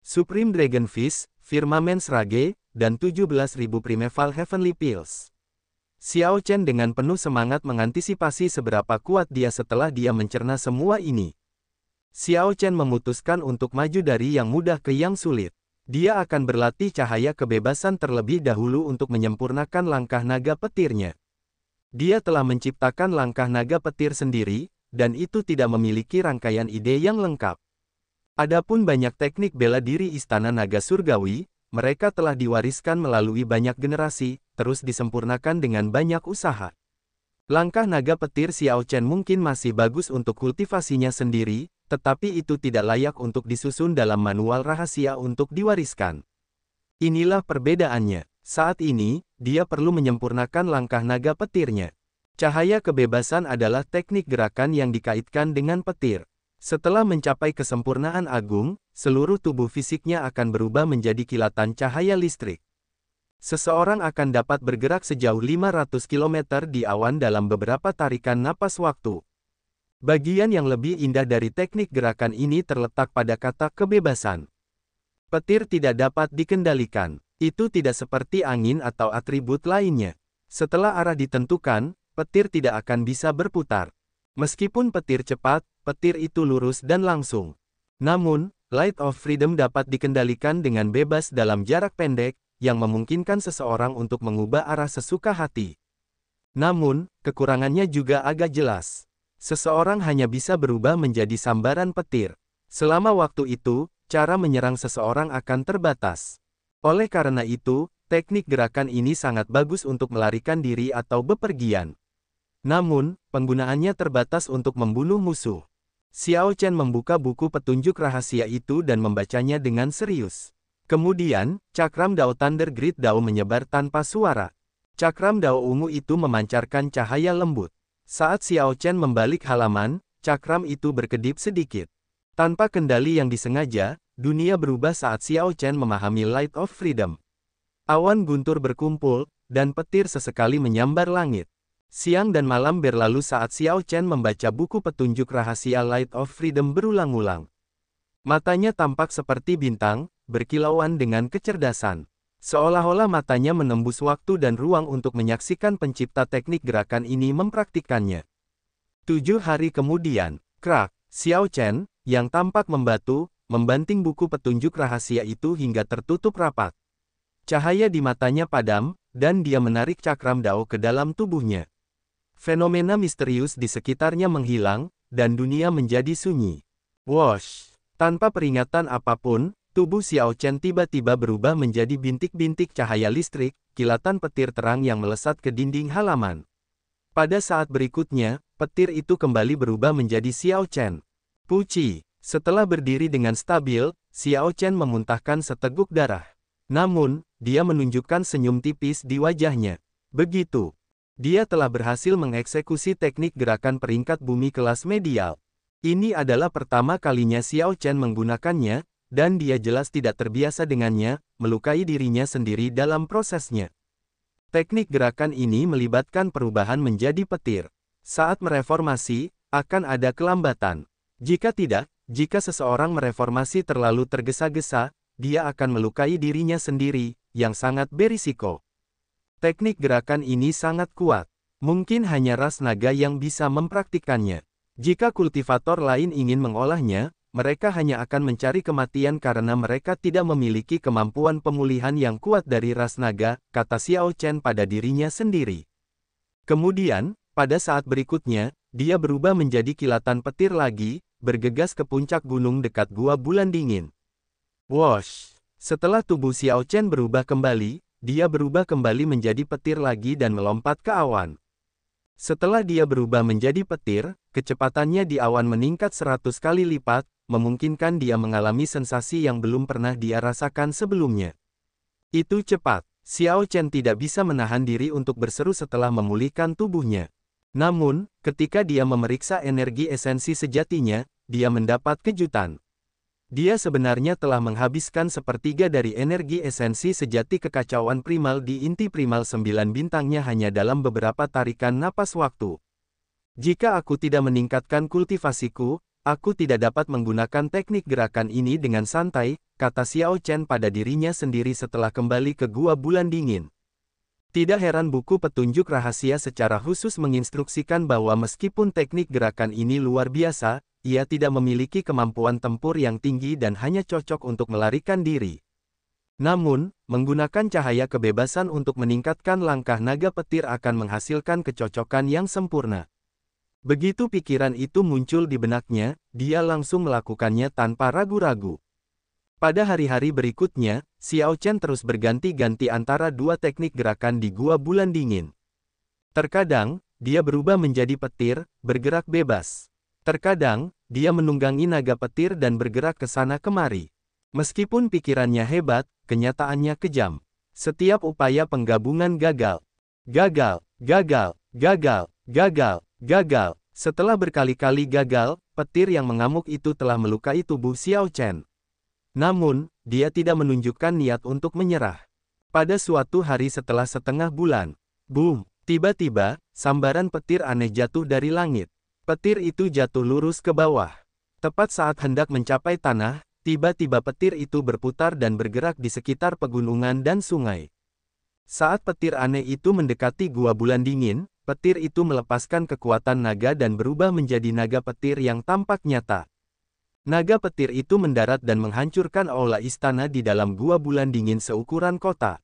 Supreme Dragon Fist, firman Srage, dan 17.000 Primeval Heavenly Pills. Xiao Chen dengan penuh semangat mengantisipasi seberapa kuat dia setelah dia mencerna semua ini. Xiao Chen memutuskan untuk maju dari yang mudah ke yang sulit. Dia akan berlatih cahaya kebebasan terlebih dahulu untuk menyempurnakan langkah naga petirnya. Dia telah menciptakan langkah naga petir sendiri, dan itu tidak memiliki rangkaian ide yang lengkap. Adapun banyak teknik bela diri Istana Naga Surgawi, mereka telah diwariskan melalui banyak generasi, terus disempurnakan dengan banyak usaha. Langkah naga petir Xiao Chen mungkin masih bagus untuk kultivasinya sendiri, tetapi itu tidak layak untuk disusun dalam manual rahasia untuk diwariskan. Inilah perbedaannya. Saat ini, dia perlu menyempurnakan langkah naga petirnya. Cahaya kebebasan adalah teknik gerakan yang dikaitkan dengan petir. Setelah mencapai kesempurnaan agung, seluruh tubuh fisiknya akan berubah menjadi kilatan cahaya listrik. Seseorang akan dapat bergerak sejauh 500 km di awan dalam beberapa tarikan napas waktu. Bagian yang lebih indah dari teknik gerakan ini terletak pada kata kebebasan. Petir tidak dapat dikendalikan. Itu tidak seperti angin atau atribut lainnya. Setelah arah ditentukan, petir tidak akan bisa berputar. Meskipun petir cepat, petir itu lurus dan langsung. Namun, Light of Freedom dapat dikendalikan dengan bebas dalam jarak pendek, yang memungkinkan seseorang untuk mengubah arah sesuka hati. Namun, kekurangannya juga agak jelas. Seseorang hanya bisa berubah menjadi sambaran petir. Selama waktu itu, cara menyerang seseorang akan terbatas. Oleh karena itu, teknik gerakan ini sangat bagus untuk melarikan diri atau bepergian. Namun, penggunaannya terbatas untuk membunuh musuh. Xiao Chen membuka buku petunjuk rahasia itu dan membacanya dengan serius. Kemudian, cakram Dao Thunder Grid Dao menyebar tanpa suara. Cakram Dao ungu itu memancarkan cahaya lembut. Saat Xiao Chen membalik halaman, cakram itu berkedip sedikit. Tanpa kendali yang disengaja, dunia berubah saat Xiao Chen memahami Light of Freedom. Awan guntur berkumpul, dan petir sesekali menyambar langit. Siang dan malam berlalu saat Xiao Chen membaca buku petunjuk rahasia Light of Freedom berulang-ulang. Matanya tampak seperti bintang, berkilauan dengan kecerdasan. Seolah-olah matanya menembus waktu dan ruang untuk menyaksikan pencipta teknik gerakan ini mempraktikkannya. Tujuh hari kemudian, Krak, Xiao Chen, yang tampak membatu, membanting buku petunjuk rahasia itu hingga tertutup rapat. Cahaya di matanya padam, dan dia menarik cakram dao ke dalam tubuhnya. Fenomena misterius di sekitarnya menghilang, dan dunia menjadi sunyi. Wash! Tanpa peringatan apapun, tubuh Xiao Chen tiba-tiba berubah menjadi bintik-bintik cahaya listrik, kilatan petir terang yang melesat ke dinding halaman. Pada saat berikutnya, petir itu kembali berubah menjadi Xiao Chen. Puci! Setelah berdiri dengan stabil, Xiao Chen memuntahkan seteguk darah. Namun, dia menunjukkan senyum tipis di wajahnya. Begitu, dia telah berhasil mengeksekusi teknik gerakan peringkat bumi kelas medial. Ini adalah pertama kalinya Xiao Chen menggunakannya, dan dia jelas tidak terbiasa dengannya, melukai dirinya sendiri dalam prosesnya. Teknik gerakan ini melibatkan perubahan menjadi petir. Saat mereformasi, akan ada kelambatan. Jika tidak, jika seseorang mereformasi terlalu tergesa-gesa, dia akan melukai dirinya sendiri, yang sangat berisiko. Teknik gerakan ini sangat kuat. Mungkin hanya ras naga yang bisa mempraktikkannya. Jika kultivator lain ingin mengolahnya, mereka hanya akan mencari kematian karena mereka tidak memiliki kemampuan pemulihan yang kuat dari ras naga, kata Xiao Chen pada dirinya sendiri. Kemudian, pada saat berikutnya, dia berubah menjadi kilatan petir lagi, bergegas ke puncak gunung dekat gua bulan dingin. Wash! Setelah tubuh Xiao Chen berubah kembali, dia berubah kembali menjadi petir lagi dan melompat ke awan. Setelah dia berubah menjadi petir, kecepatannya di awan meningkat seratus kali lipat, memungkinkan dia mengalami sensasi yang belum pernah dia rasakan sebelumnya. Itu cepat. Xiao Chen tidak bisa menahan diri untuk berseru setelah memulihkan tubuhnya. Namun, ketika dia memeriksa energi esensi sejatinya, dia mendapat kejutan. Dia sebenarnya telah menghabiskan sepertiga dari energi esensi sejati kekacauan primal di inti primal sembilan bintangnya hanya dalam beberapa tarikan napas waktu. Jika aku tidak meningkatkan kultivasiku, aku tidak dapat menggunakan teknik gerakan ini dengan santai, kata Xiao Chen pada dirinya sendiri setelah kembali ke gua bulan dingin. Tidak heran buku petunjuk rahasia secara khusus menginstruksikan bahwa meskipun teknik gerakan ini luar biasa, ia tidak memiliki kemampuan tempur yang tinggi dan hanya cocok untuk melarikan diri. Namun, menggunakan cahaya kebebasan untuk meningkatkan langkah naga petir akan menghasilkan kecocokan yang sempurna. Begitu pikiran itu muncul di benaknya, dia langsung melakukannya tanpa ragu-ragu. Pada hari-hari berikutnya, Xiao Chen terus berganti-ganti antara dua teknik gerakan di gua bulan dingin. Terkadang, dia berubah menjadi petir, bergerak bebas. Terkadang, dia menunggangi naga petir dan bergerak ke sana kemari. Meskipun pikirannya hebat, kenyataannya kejam. Setiap upaya penggabungan gagal. Gagal, gagal, gagal, gagal, gagal. Setelah berkali-kali gagal, petir yang mengamuk itu telah melukai tubuh Xiao Chen. Namun, dia tidak menunjukkan niat untuk menyerah. Pada suatu hari setelah setengah bulan, boom, tiba-tiba, sambaran petir aneh jatuh dari langit. Petir itu jatuh lurus ke bawah. Tepat saat hendak mencapai tanah, tiba-tiba petir itu berputar dan bergerak di sekitar pegunungan dan sungai. Saat petir aneh itu mendekati gua bulan dingin, petir itu melepaskan kekuatan naga dan berubah menjadi naga petir yang tampak nyata. Naga petir itu mendarat dan menghancurkan aula istana di dalam gua bulan dingin seukuran kota.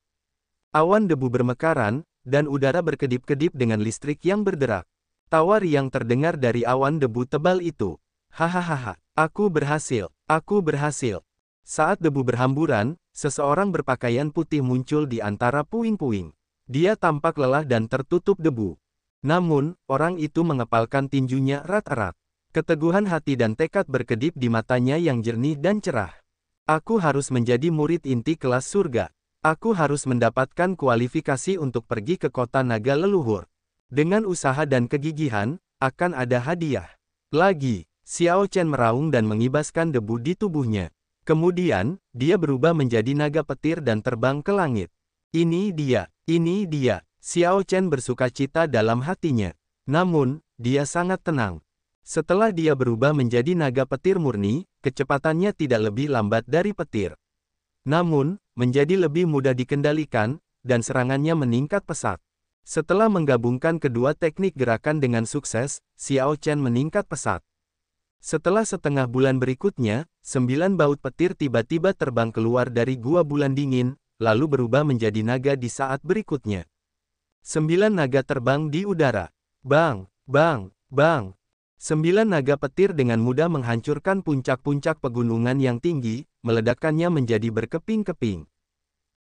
Awan debu bermekaran, dan udara berkedip-kedip dengan listrik yang berderak. Tawar yang terdengar dari awan debu tebal itu. Hahaha, aku berhasil, aku berhasil. Saat debu berhamburan, seseorang berpakaian putih muncul di antara puing-puing. Dia tampak lelah dan tertutup debu. Namun, orang itu mengepalkan tinjunya erat-erat. Keteguhan hati dan tekad berkedip di matanya yang jernih dan cerah. Aku harus menjadi murid inti kelas surga. Aku harus mendapatkan kualifikasi untuk pergi ke kota naga leluhur. Dengan usaha dan kegigihan, akan ada hadiah. Lagi, Xiao Chen meraung dan mengibaskan debu di tubuhnya. Kemudian, dia berubah menjadi naga petir dan terbang ke langit. Ini dia, ini dia, Xiao Chen bersuka cita dalam hatinya. Namun, dia sangat tenang. Setelah dia berubah menjadi naga petir murni, kecepatannya tidak lebih lambat dari petir. Namun, menjadi lebih mudah dikendalikan, dan serangannya meningkat pesat. Setelah menggabungkan kedua teknik gerakan dengan sukses, Xiao Chen meningkat pesat. Setelah setengah bulan berikutnya, sembilan baut petir tiba-tiba terbang keluar dari gua bulan dingin, lalu berubah menjadi naga di saat berikutnya. Sembilan naga terbang di udara. Bang, bang, bang, Sembilan naga petir dengan mudah menghancurkan puncak-puncak pegunungan yang tinggi, meledakkannya menjadi berkeping-keping.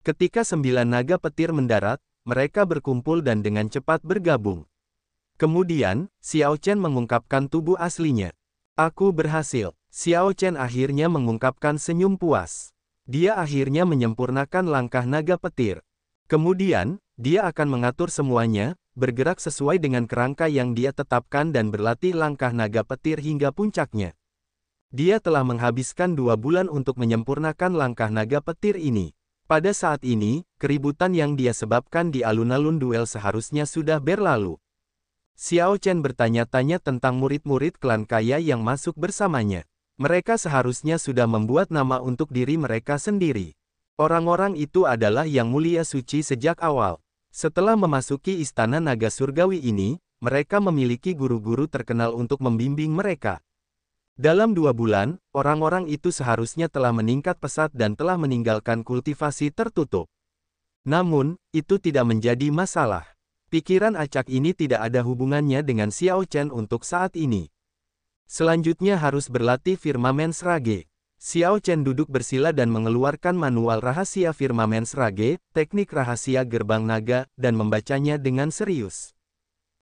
Ketika sembilan naga petir mendarat, mereka berkumpul dan dengan cepat bergabung. Kemudian, Xiao Chen mengungkapkan tubuh aslinya. Aku berhasil. Xiao Chen akhirnya mengungkapkan senyum puas. Dia akhirnya menyempurnakan langkah naga petir. Kemudian, dia akan mengatur semuanya, bergerak sesuai dengan kerangka yang dia tetapkan dan berlatih langkah naga petir hingga puncaknya. Dia telah menghabiskan dua bulan untuk menyempurnakan langkah naga petir ini. Pada saat ini, keributan yang dia sebabkan di alun-alun duel seharusnya sudah berlalu. Xiao Chen bertanya-tanya tentang murid-murid klan kaya yang masuk bersamanya. Mereka seharusnya sudah membuat nama untuk diri mereka sendiri. Orang-orang itu adalah yang mulia suci sejak awal. Setelah memasuki istana naga surgawi ini, mereka memiliki guru-guru terkenal untuk membimbing mereka. Dalam dua bulan, orang-orang itu seharusnya telah meningkat pesat dan telah meninggalkan kultivasi tertutup. Namun, itu tidak menjadi masalah. Pikiran acak ini tidak ada hubungannya dengan Xiao Chen untuk saat ini. Selanjutnya harus berlatih firmamen serage. Xiao Chen duduk bersila dan mengeluarkan manual rahasia firmamen serage, teknik rahasia gerbang naga, dan membacanya dengan serius.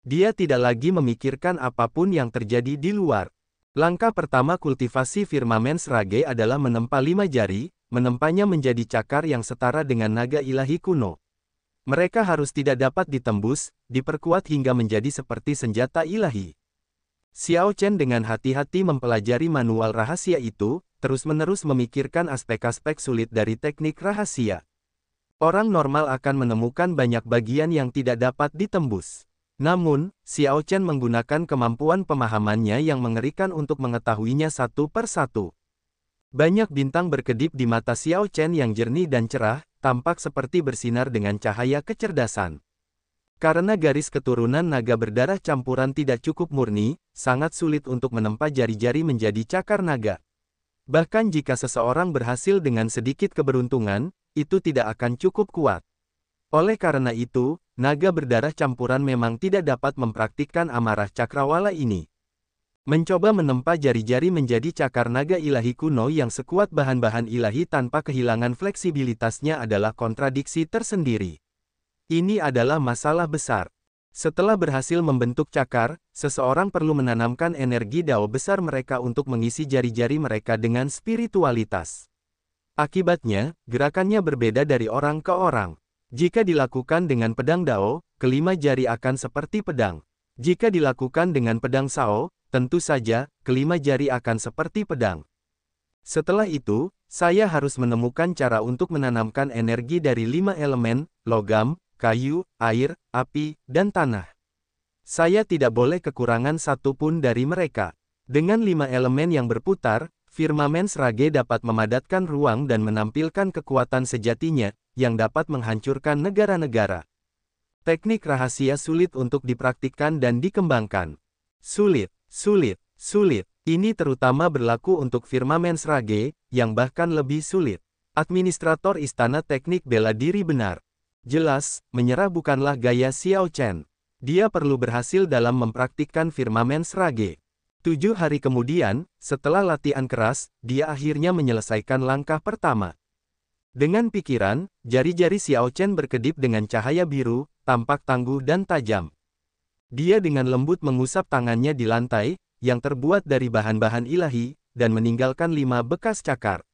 Dia tidak lagi memikirkan apapun yang terjadi di luar. Langkah pertama kultivasi firmamen serage adalah menempa lima jari, menempanya menjadi cakar yang setara dengan naga ilahi kuno. Mereka harus tidak dapat ditembus, diperkuat hingga menjadi seperti senjata ilahi. Xiao Chen dengan hati-hati mempelajari manual rahasia itu, terus-menerus memikirkan aspek-aspek sulit dari teknik rahasia. Orang normal akan menemukan banyak bagian yang tidak dapat ditembus. Namun, Xiao Chen menggunakan kemampuan pemahamannya yang mengerikan untuk mengetahuinya satu per satu. Banyak bintang berkedip di mata Xiao Chen yang jernih dan cerah, tampak seperti bersinar dengan cahaya kecerdasan. Karena garis keturunan naga berdarah campuran tidak cukup murni, sangat sulit untuk menempa jari-jari menjadi cakar naga. Bahkan jika seseorang berhasil dengan sedikit keberuntungan, itu tidak akan cukup kuat. Oleh karena itu, naga berdarah campuran memang tidak dapat mempraktikkan amarah cakrawala ini. Mencoba menempa jari-jari menjadi cakar naga ilahi kuno yang sekuat bahan-bahan ilahi tanpa kehilangan fleksibilitasnya adalah kontradiksi tersendiri. Ini adalah masalah besar. Setelah berhasil membentuk cakar, seseorang perlu menanamkan energi dao besar mereka untuk mengisi jari-jari mereka dengan spiritualitas. Akibatnya, gerakannya berbeda dari orang ke orang. Jika dilakukan dengan pedang dao, kelima jari akan seperti pedang. Jika dilakukan dengan pedang sao, tentu saja, kelima jari akan seperti pedang. Setelah itu, saya harus menemukan cara untuk menanamkan energi dari lima elemen, logam, kayu, air, api, dan tanah. Saya tidak boleh kekurangan satu pun dari mereka. Dengan lima elemen yang berputar, firmamen serage dapat memadatkan ruang dan menampilkan kekuatan sejatinya, yang dapat menghancurkan negara-negara. Teknik rahasia sulit untuk dipraktikkan dan dikembangkan. Sulit, sulit, sulit. Ini terutama berlaku untuk firmamen serage, yang bahkan lebih sulit. Administrator Istana Teknik Bela Diri benar. Jelas, menyerah bukanlah gaya Xiao Chen. Dia perlu berhasil dalam mempraktikkan firmamen serage. Tujuh hari kemudian, setelah latihan keras, dia akhirnya menyelesaikan langkah pertama. Dengan pikiran, jari-jari Xiao Chen berkedip dengan cahaya biru, tampak tangguh dan tajam. Dia dengan lembut mengusap tangannya di lantai, yang terbuat dari bahan-bahan ilahi, dan meninggalkan lima bekas cakar.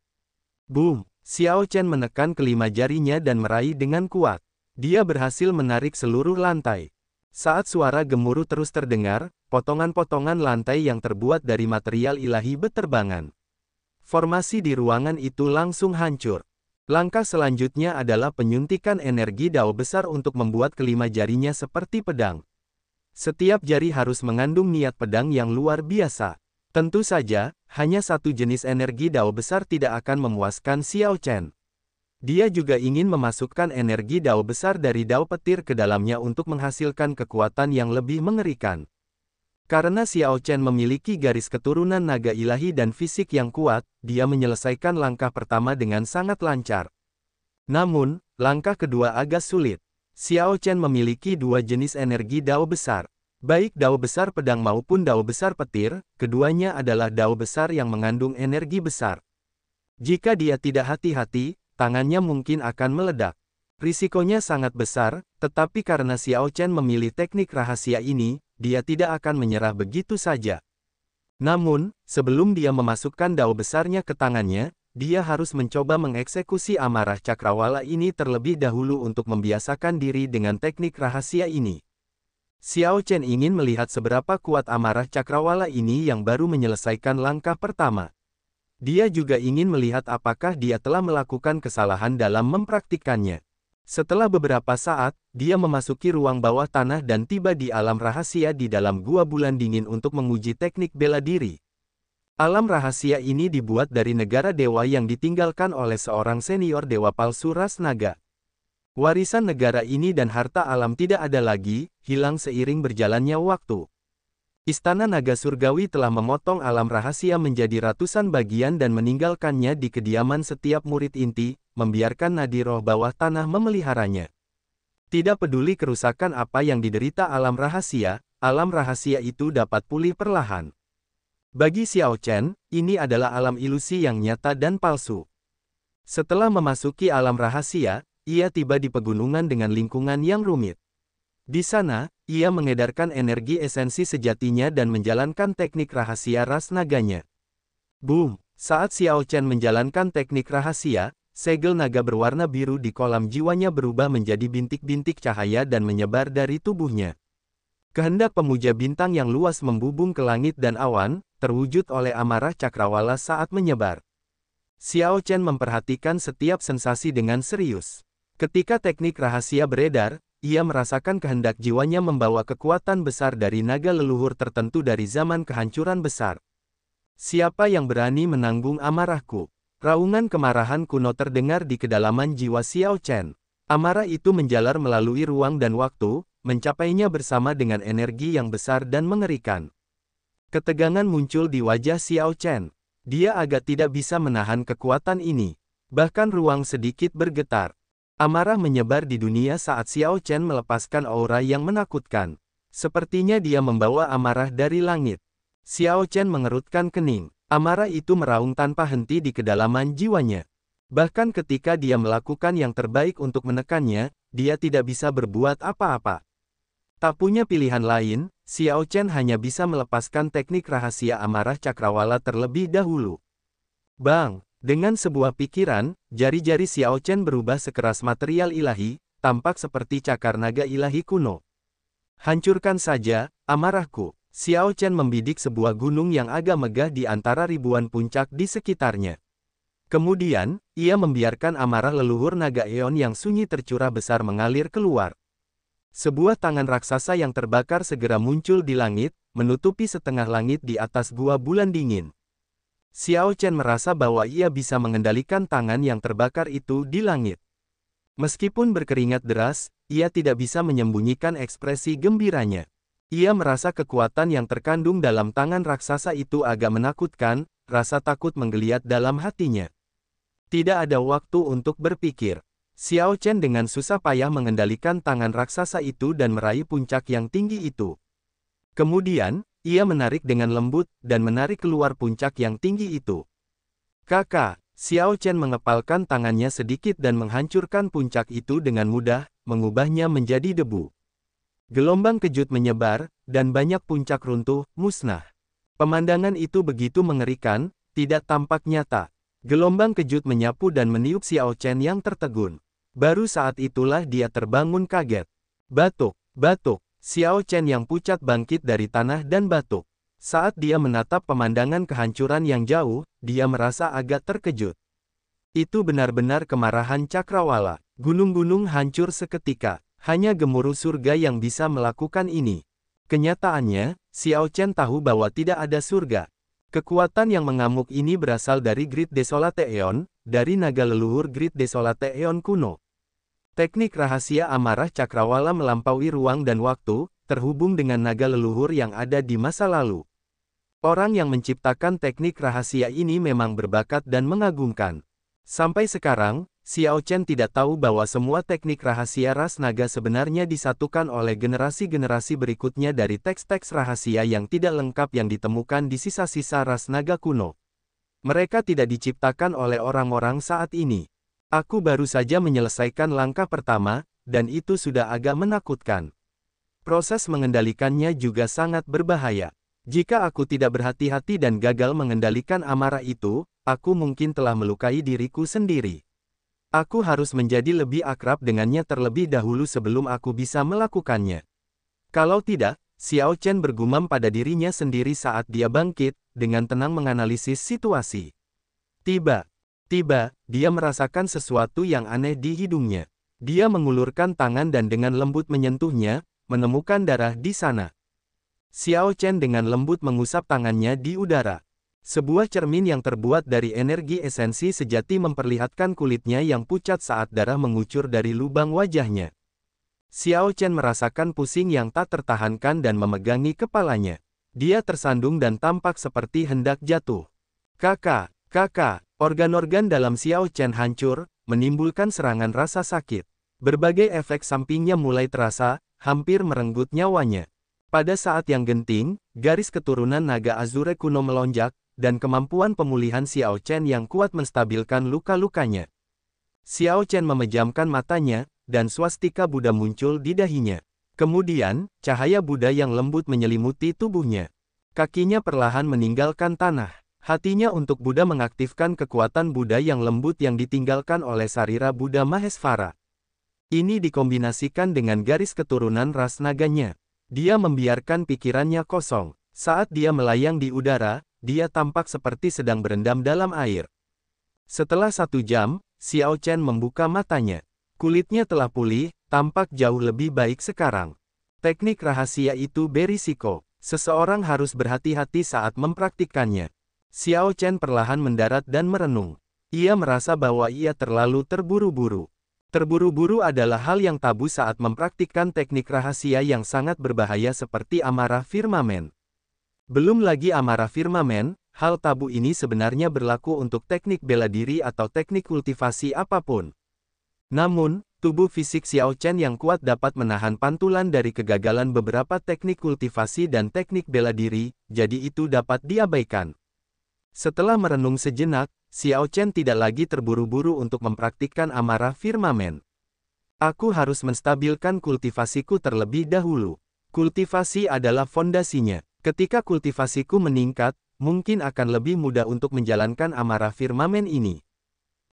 Boom! Xiao Chen menekan kelima jarinya dan meraih dengan kuat. Dia berhasil menarik seluruh lantai. Saat suara gemuruh terus terdengar, potongan-potongan lantai yang terbuat dari material ilahi beterbangan. Formasi di ruangan itu langsung hancur. Langkah selanjutnya adalah penyuntikan energi dao besar untuk membuat kelima jarinya seperti pedang. Setiap jari harus mengandung niat pedang yang luar biasa. Tentu saja, hanya satu jenis energi dao besar tidak akan memuaskan Xiao Chen. Dia juga ingin memasukkan energi dao besar dari dao petir ke dalamnya untuk menghasilkan kekuatan yang lebih mengerikan. Karena Xiao Chen memiliki garis keturunan naga ilahi dan fisik yang kuat, dia menyelesaikan langkah pertama dengan sangat lancar. Namun, langkah kedua agak sulit. Xiao Chen memiliki dua jenis energi dao besar. Baik dao besar pedang maupun dao besar petir, keduanya adalah dao besar yang mengandung energi besar. Jika dia tidak hati-hati, tangannya mungkin akan meledak. Risikonya sangat besar, tetapi karena Xiao Chen memilih teknik rahasia ini, dia tidak akan menyerah begitu saja. Namun, sebelum dia memasukkan dao besarnya ke tangannya, dia harus mencoba mengeksekusi amarah cakrawala ini terlebih dahulu untuk membiasakan diri dengan teknik rahasia ini. Xiao Chen ingin melihat seberapa kuat amarah cakrawala ini yang baru menyelesaikan langkah pertama. Dia juga ingin melihat apakah dia telah melakukan kesalahan dalam mempraktikkannya. Setelah beberapa saat, dia memasuki ruang bawah tanah dan tiba di alam rahasia di dalam gua bulan dingin untuk menguji teknik bela diri. Alam rahasia ini dibuat dari negara dewa yang ditinggalkan oleh seorang senior dewa palsu ras naga. Warisan negara ini dan harta alam tidak ada lagi, hilang seiring berjalannya waktu. Istana Naga Surgawi telah memotong alam rahasia menjadi ratusan bagian dan meninggalkannya di kediaman setiap murid inti, membiarkan nadi roh bawah tanah memeliharanya. Tidak peduli kerusakan apa yang diderita alam rahasia, alam rahasia itu dapat pulih perlahan. Bagi Xiao Chen, ini adalah alam ilusi yang nyata dan palsu. Setelah memasuki alam rahasia, ia tiba di pegunungan dengan lingkungan yang rumit. Di sana, ia mengedarkan energi esensi sejatinya dan menjalankan teknik rahasia ras naganya. Boom! Saat Xiao Chen menjalankan teknik rahasia, segel naga berwarna biru di kolam jiwanya berubah menjadi bintik-bintik cahaya dan menyebar dari tubuhnya. Kehendak pemuja bintang yang luas membubung ke langit dan awan, terwujud oleh amarah cakrawala saat menyebar. Xiao Chen memperhatikan setiap sensasi dengan serius. Ketika teknik rahasia beredar, ia merasakan kehendak jiwanya membawa kekuatan besar dari naga leluhur tertentu dari zaman kehancuran besar. Siapa yang berani menanggung amarahku? Raungan kemarahan kuno terdengar di kedalaman jiwa Xiao Chen. Amarah itu menjalar melalui ruang dan waktu, mencapainya bersama dengan energi yang besar dan mengerikan. Ketegangan muncul di wajah Xiao Chen. Dia agak tidak bisa menahan kekuatan ini. Bahkan ruang sedikit bergetar. Amarah menyebar di dunia saat Xiao Chen melepaskan aura yang menakutkan. Sepertinya dia membawa amarah dari langit. Xiao Chen mengerutkan kening. Amarah itu meraung tanpa henti di kedalaman jiwanya. Bahkan ketika dia melakukan yang terbaik untuk menekannya, dia tidak bisa berbuat apa-apa. Tak punya pilihan lain, Xiao Chen hanya bisa melepaskan teknik rahasia amarah cakrawala terlebih dahulu. Bang, dengan sebuah pikiran, jari-jari Xiao Chen berubah sekeras material ilahi, tampak seperti cakar naga ilahi kuno. Hancurkan saja, amarahku. Xiao Chen membidik sebuah gunung yang agak megah di antara ribuan puncak di sekitarnya. Kemudian, ia membiarkan amarah leluhur naga Eon yang sunyi tercurah besar mengalir keluar. Sebuah tangan raksasa yang terbakar segera muncul di langit, menutupi setengah langit di atas gua bulan dingin. Xiao Chen merasa bahwa ia bisa mengendalikan tangan yang terbakar itu di langit. Meskipun berkeringat deras, ia tidak bisa menyembunyikan ekspresi gembiranya. Ia merasa kekuatan yang terkandung dalam tangan raksasa itu agak menakutkan, rasa takut menggeliat dalam hatinya. Tidak ada waktu untuk berpikir. Xiao Chen dengan susah payah mengendalikan tangan raksasa itu dan meraih puncak yang tinggi itu. Kemudian, ia menarik dengan lembut, dan menarik keluar puncak yang tinggi itu. Kakak, Xiao Chen mengepalkan tangannya sedikit dan menghancurkan puncak itu dengan mudah, mengubahnya menjadi debu. Gelombang kejut menyebar, dan banyak puncak runtuh, musnah. Pemandangan itu begitu mengerikan, tidak tampak nyata. Gelombang kejut menyapu dan meniup Xiao Chen yang tertegun. Baru saat itulah dia terbangun kaget. Batuk, batuk, Xiao Chen yang pucat bangkit dari tanah dan batuk. Saat dia menatap pemandangan kehancuran yang jauh, dia merasa agak terkejut. Itu benar-benar kemarahan cakrawala. Gunung-gunung hancur seketika, hanya gemuruh surga yang bisa melakukan ini. Kenyataannya, Xiao Chen tahu bahwa tidak ada surga. Kekuatan yang mengamuk ini berasal dari Grid Eon, dari naga leluhur Grid Eon kuno. Teknik rahasia amarah cakrawala melampaui ruang dan waktu, terhubung dengan naga leluhur yang ada di masa lalu. Orang yang menciptakan teknik rahasia ini memang berbakat dan mengagumkan. Sampai sekarang, Xiao Chen tidak tahu bahwa semua teknik rahasia ras naga sebenarnya disatukan oleh generasi-generasi berikutnya dari teks-teks rahasia yang tidak lengkap yang ditemukan di sisa-sisa ras naga kuno. Mereka tidak diciptakan oleh orang-orang saat ini. Aku baru saja menyelesaikan langkah pertama, dan itu sudah agak menakutkan. Proses mengendalikannya juga sangat berbahaya. Jika aku tidak berhati-hati dan gagal mengendalikan amarah itu, aku mungkin telah melukai diriku sendiri. Aku harus menjadi lebih akrab dengannya terlebih dahulu sebelum aku bisa melakukannya. Kalau tidak, Xiao Chen bergumam pada dirinya sendiri saat dia bangkit, dengan tenang menganalisis situasi. Tiba, Tiba, dia merasakan sesuatu yang aneh di hidungnya. Dia mengulurkan tangan dan dengan lembut menyentuhnya, menemukan darah di sana. Xiao Chen dengan lembut mengusap tangannya di udara. Sebuah cermin yang terbuat dari energi esensi sejati memperlihatkan kulitnya yang pucat saat darah mengucur dari lubang wajahnya. Xiao Chen merasakan pusing yang tak tertahankan dan memegangi kepalanya. Dia tersandung dan tampak seperti hendak jatuh. Kakak, Kakak, organ-organ dalam Xiao Chen hancur, menimbulkan serangan rasa sakit. Berbagai efek sampingnya mulai terasa, hampir merenggut nyawanya. Pada saat yang genting, garis keturunan naga Azure kuno melonjak, dan kemampuan pemulihan Xiao Chen yang kuat menstabilkan luka-lukanya. Xiao Chen memejamkan matanya, dan swastika Buddha muncul di dahinya. Kemudian, cahaya Buddha yang lembut menyelimuti tubuhnya. Kakinya perlahan meninggalkan tanah. Hatinya untuk Buddha mengaktifkan kekuatan Buddha yang lembut yang ditinggalkan oleh Sarira Buddha Mahesvara. Ini dikombinasikan dengan garis keturunan ras naganya. Dia membiarkan pikirannya kosong. Saat dia melayang di udara, dia tampak seperti sedang berendam dalam air. Setelah satu jam, Xiao Chen membuka matanya. Kulitnya telah pulih, tampak jauh lebih baik sekarang. Teknik rahasia itu berisiko. Seseorang harus berhati-hati saat mempraktikkannya. Xiao Chen perlahan mendarat dan merenung. Ia merasa bahwa ia terlalu terburu-buru. Terburu-buru adalah hal yang tabu saat mempraktikkan teknik rahasia yang sangat berbahaya seperti amarah firmamen. Belum lagi amarah firmamen, hal tabu ini sebenarnya berlaku untuk teknik bela diri atau teknik kultivasi apapun. Namun, tubuh fisik Xiao Chen yang kuat dapat menahan pantulan dari kegagalan beberapa teknik kultivasi dan teknik bela diri, jadi itu dapat diabaikan. Setelah merenung sejenak, Xiao Chen tidak lagi terburu-buru untuk mempraktikkan amarah firmamen. Aku harus menstabilkan kultivasiku terlebih dahulu. Kultivasi adalah fondasinya. Ketika kultivasiku meningkat, mungkin akan lebih mudah untuk menjalankan amarah firmamen ini.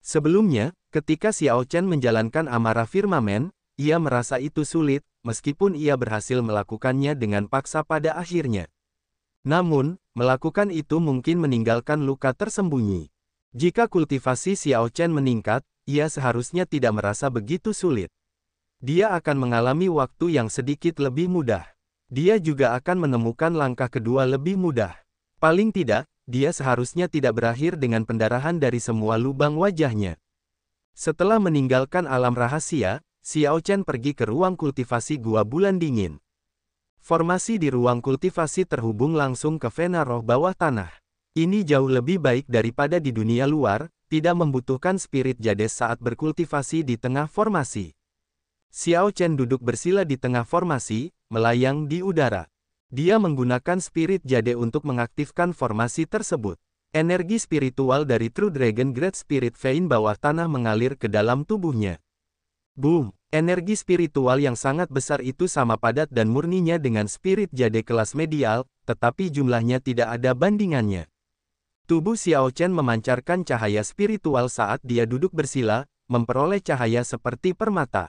Sebelumnya, ketika Xiao Chen menjalankan amarah firmamen, ia merasa itu sulit, meskipun ia berhasil melakukannya dengan paksa pada akhirnya. Namun, melakukan itu mungkin meninggalkan luka tersembunyi. Jika kultivasi Xiao Chen meningkat, ia seharusnya tidak merasa begitu sulit. Dia akan mengalami waktu yang sedikit lebih mudah. Dia juga akan menemukan langkah kedua lebih mudah. Paling tidak, dia seharusnya tidak berakhir dengan pendarahan dari semua lubang wajahnya. Setelah meninggalkan alam rahasia, Xiao Chen pergi ke ruang kultivasi gua bulan dingin. Formasi di ruang kultivasi terhubung langsung ke vena roh bawah tanah. Ini jauh lebih baik daripada di dunia luar, tidak membutuhkan spirit jades saat berkultivasi di tengah formasi. Xiao Chen duduk bersila di tengah formasi, melayang di udara. Dia menggunakan spirit jade untuk mengaktifkan formasi tersebut. Energi spiritual dari True Dragon Great Spirit Vein bawah tanah mengalir ke dalam tubuhnya. Boom! Energi spiritual yang sangat besar itu sama padat dan murninya dengan spirit jade kelas medial, tetapi jumlahnya tidak ada bandingannya. Tubuh Xiao Chen memancarkan cahaya spiritual saat dia duduk bersila, memperoleh cahaya seperti permata.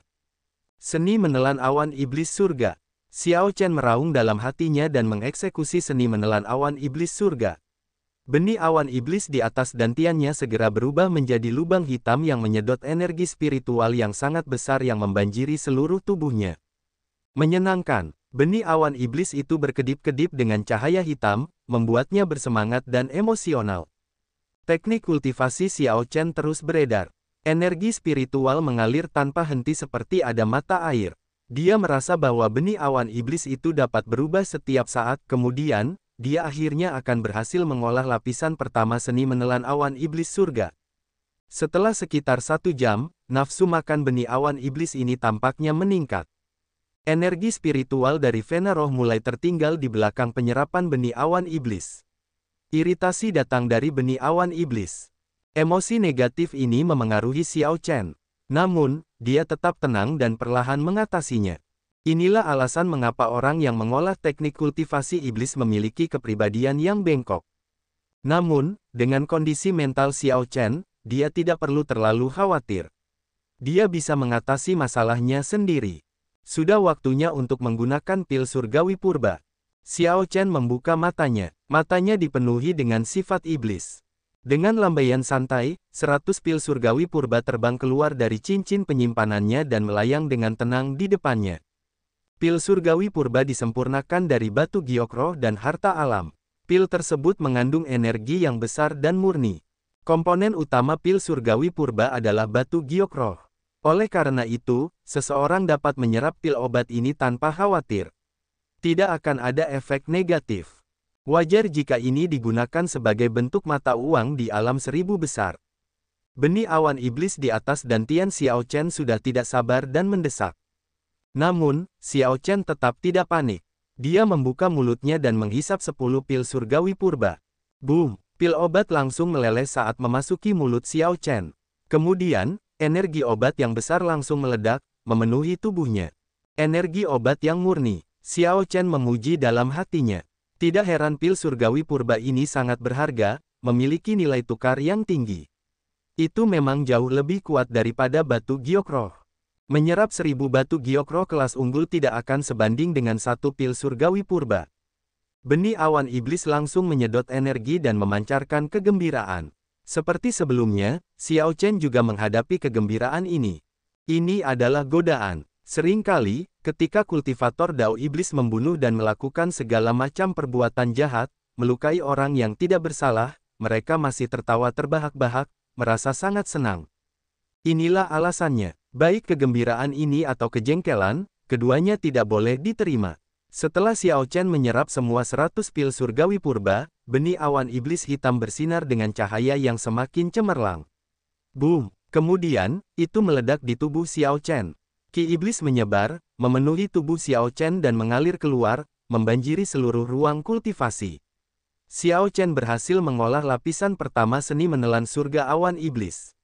Seni menelan awan iblis surga. Xiao Chen meraung dalam hatinya dan mengeksekusi seni menelan awan iblis surga. Benih awan iblis di atas dantiannya segera berubah menjadi lubang hitam yang menyedot energi spiritual yang sangat besar yang membanjiri seluruh tubuhnya. Menyenangkan, benih awan iblis itu berkedip-kedip dengan cahaya hitam, membuatnya bersemangat dan emosional. Teknik kultivasi Xiao Chen terus beredar. Energi spiritual mengalir tanpa henti seperti ada mata air. Dia merasa bahwa benih awan iblis itu dapat berubah setiap saat, kemudian, dia akhirnya akan berhasil mengolah lapisan pertama seni menelan awan iblis surga. Setelah sekitar satu jam, nafsu makan benih awan iblis ini tampaknya meningkat. Energi spiritual dari Vena mulai tertinggal di belakang penyerapan benih awan iblis. Iritasi datang dari benih awan iblis. Emosi negatif ini memengaruhi Xiao Chen. Namun, dia tetap tenang dan perlahan mengatasinya. Inilah alasan mengapa orang yang mengolah teknik kultivasi iblis memiliki kepribadian yang bengkok. Namun, dengan kondisi mental Xiao Chen, dia tidak perlu terlalu khawatir. Dia bisa mengatasi masalahnya sendiri. Sudah waktunya untuk menggunakan pil surgawi purba. Xiao Chen membuka matanya. Matanya dipenuhi dengan sifat iblis. Dengan lambaian santai, seratus pil surgawi purba terbang keluar dari cincin penyimpanannya dan melayang dengan tenang di depannya. Pil surgawi purba disempurnakan dari batu giokro dan harta alam. Pil tersebut mengandung energi yang besar dan murni. Komponen utama pil surgawi purba adalah batu giokro. Oleh karena itu, seseorang dapat menyerap pil obat ini tanpa khawatir. Tidak akan ada efek negatif. Wajar jika ini digunakan sebagai bentuk mata uang di alam seribu besar. Benih awan iblis di atas dan Tian Xiaochen sudah tidak sabar dan mendesak. Namun, Xiao Chen tetap tidak panik. Dia membuka mulutnya dan menghisap 10 pil surgawi purba. Boom! Pil obat langsung meleleh saat memasuki mulut Xiao Chen. Kemudian, energi obat yang besar langsung meledak, memenuhi tubuhnya. Energi obat yang murni, Xiao Chen memuji dalam hatinya. Tidak heran pil surgawi purba ini sangat berharga, memiliki nilai tukar yang tinggi. Itu memang jauh lebih kuat daripada batu giokroh. Menyerap seribu batu roh kelas unggul tidak akan sebanding dengan satu pil surgawi purba. Benih awan iblis langsung menyedot energi dan memancarkan kegembiraan. Seperti sebelumnya, Xiao Chen juga menghadapi kegembiraan ini. Ini adalah godaan. Seringkali, ketika kultivator Dao Iblis membunuh dan melakukan segala macam perbuatan jahat, melukai orang yang tidak bersalah, mereka masih tertawa terbahak-bahak, merasa sangat senang. Inilah alasannya. Baik kegembiraan ini atau kejengkelan, keduanya tidak boleh diterima. Setelah Xiao Chen menyerap semua seratus pil surgawi purba, benih awan iblis hitam bersinar dengan cahaya yang semakin cemerlang. Boom! Kemudian, itu meledak di tubuh Xiao Chen. Ki iblis menyebar, memenuhi tubuh Xiao Chen dan mengalir keluar, membanjiri seluruh ruang kultivasi. Xiao Chen berhasil mengolah lapisan pertama seni menelan surga awan iblis.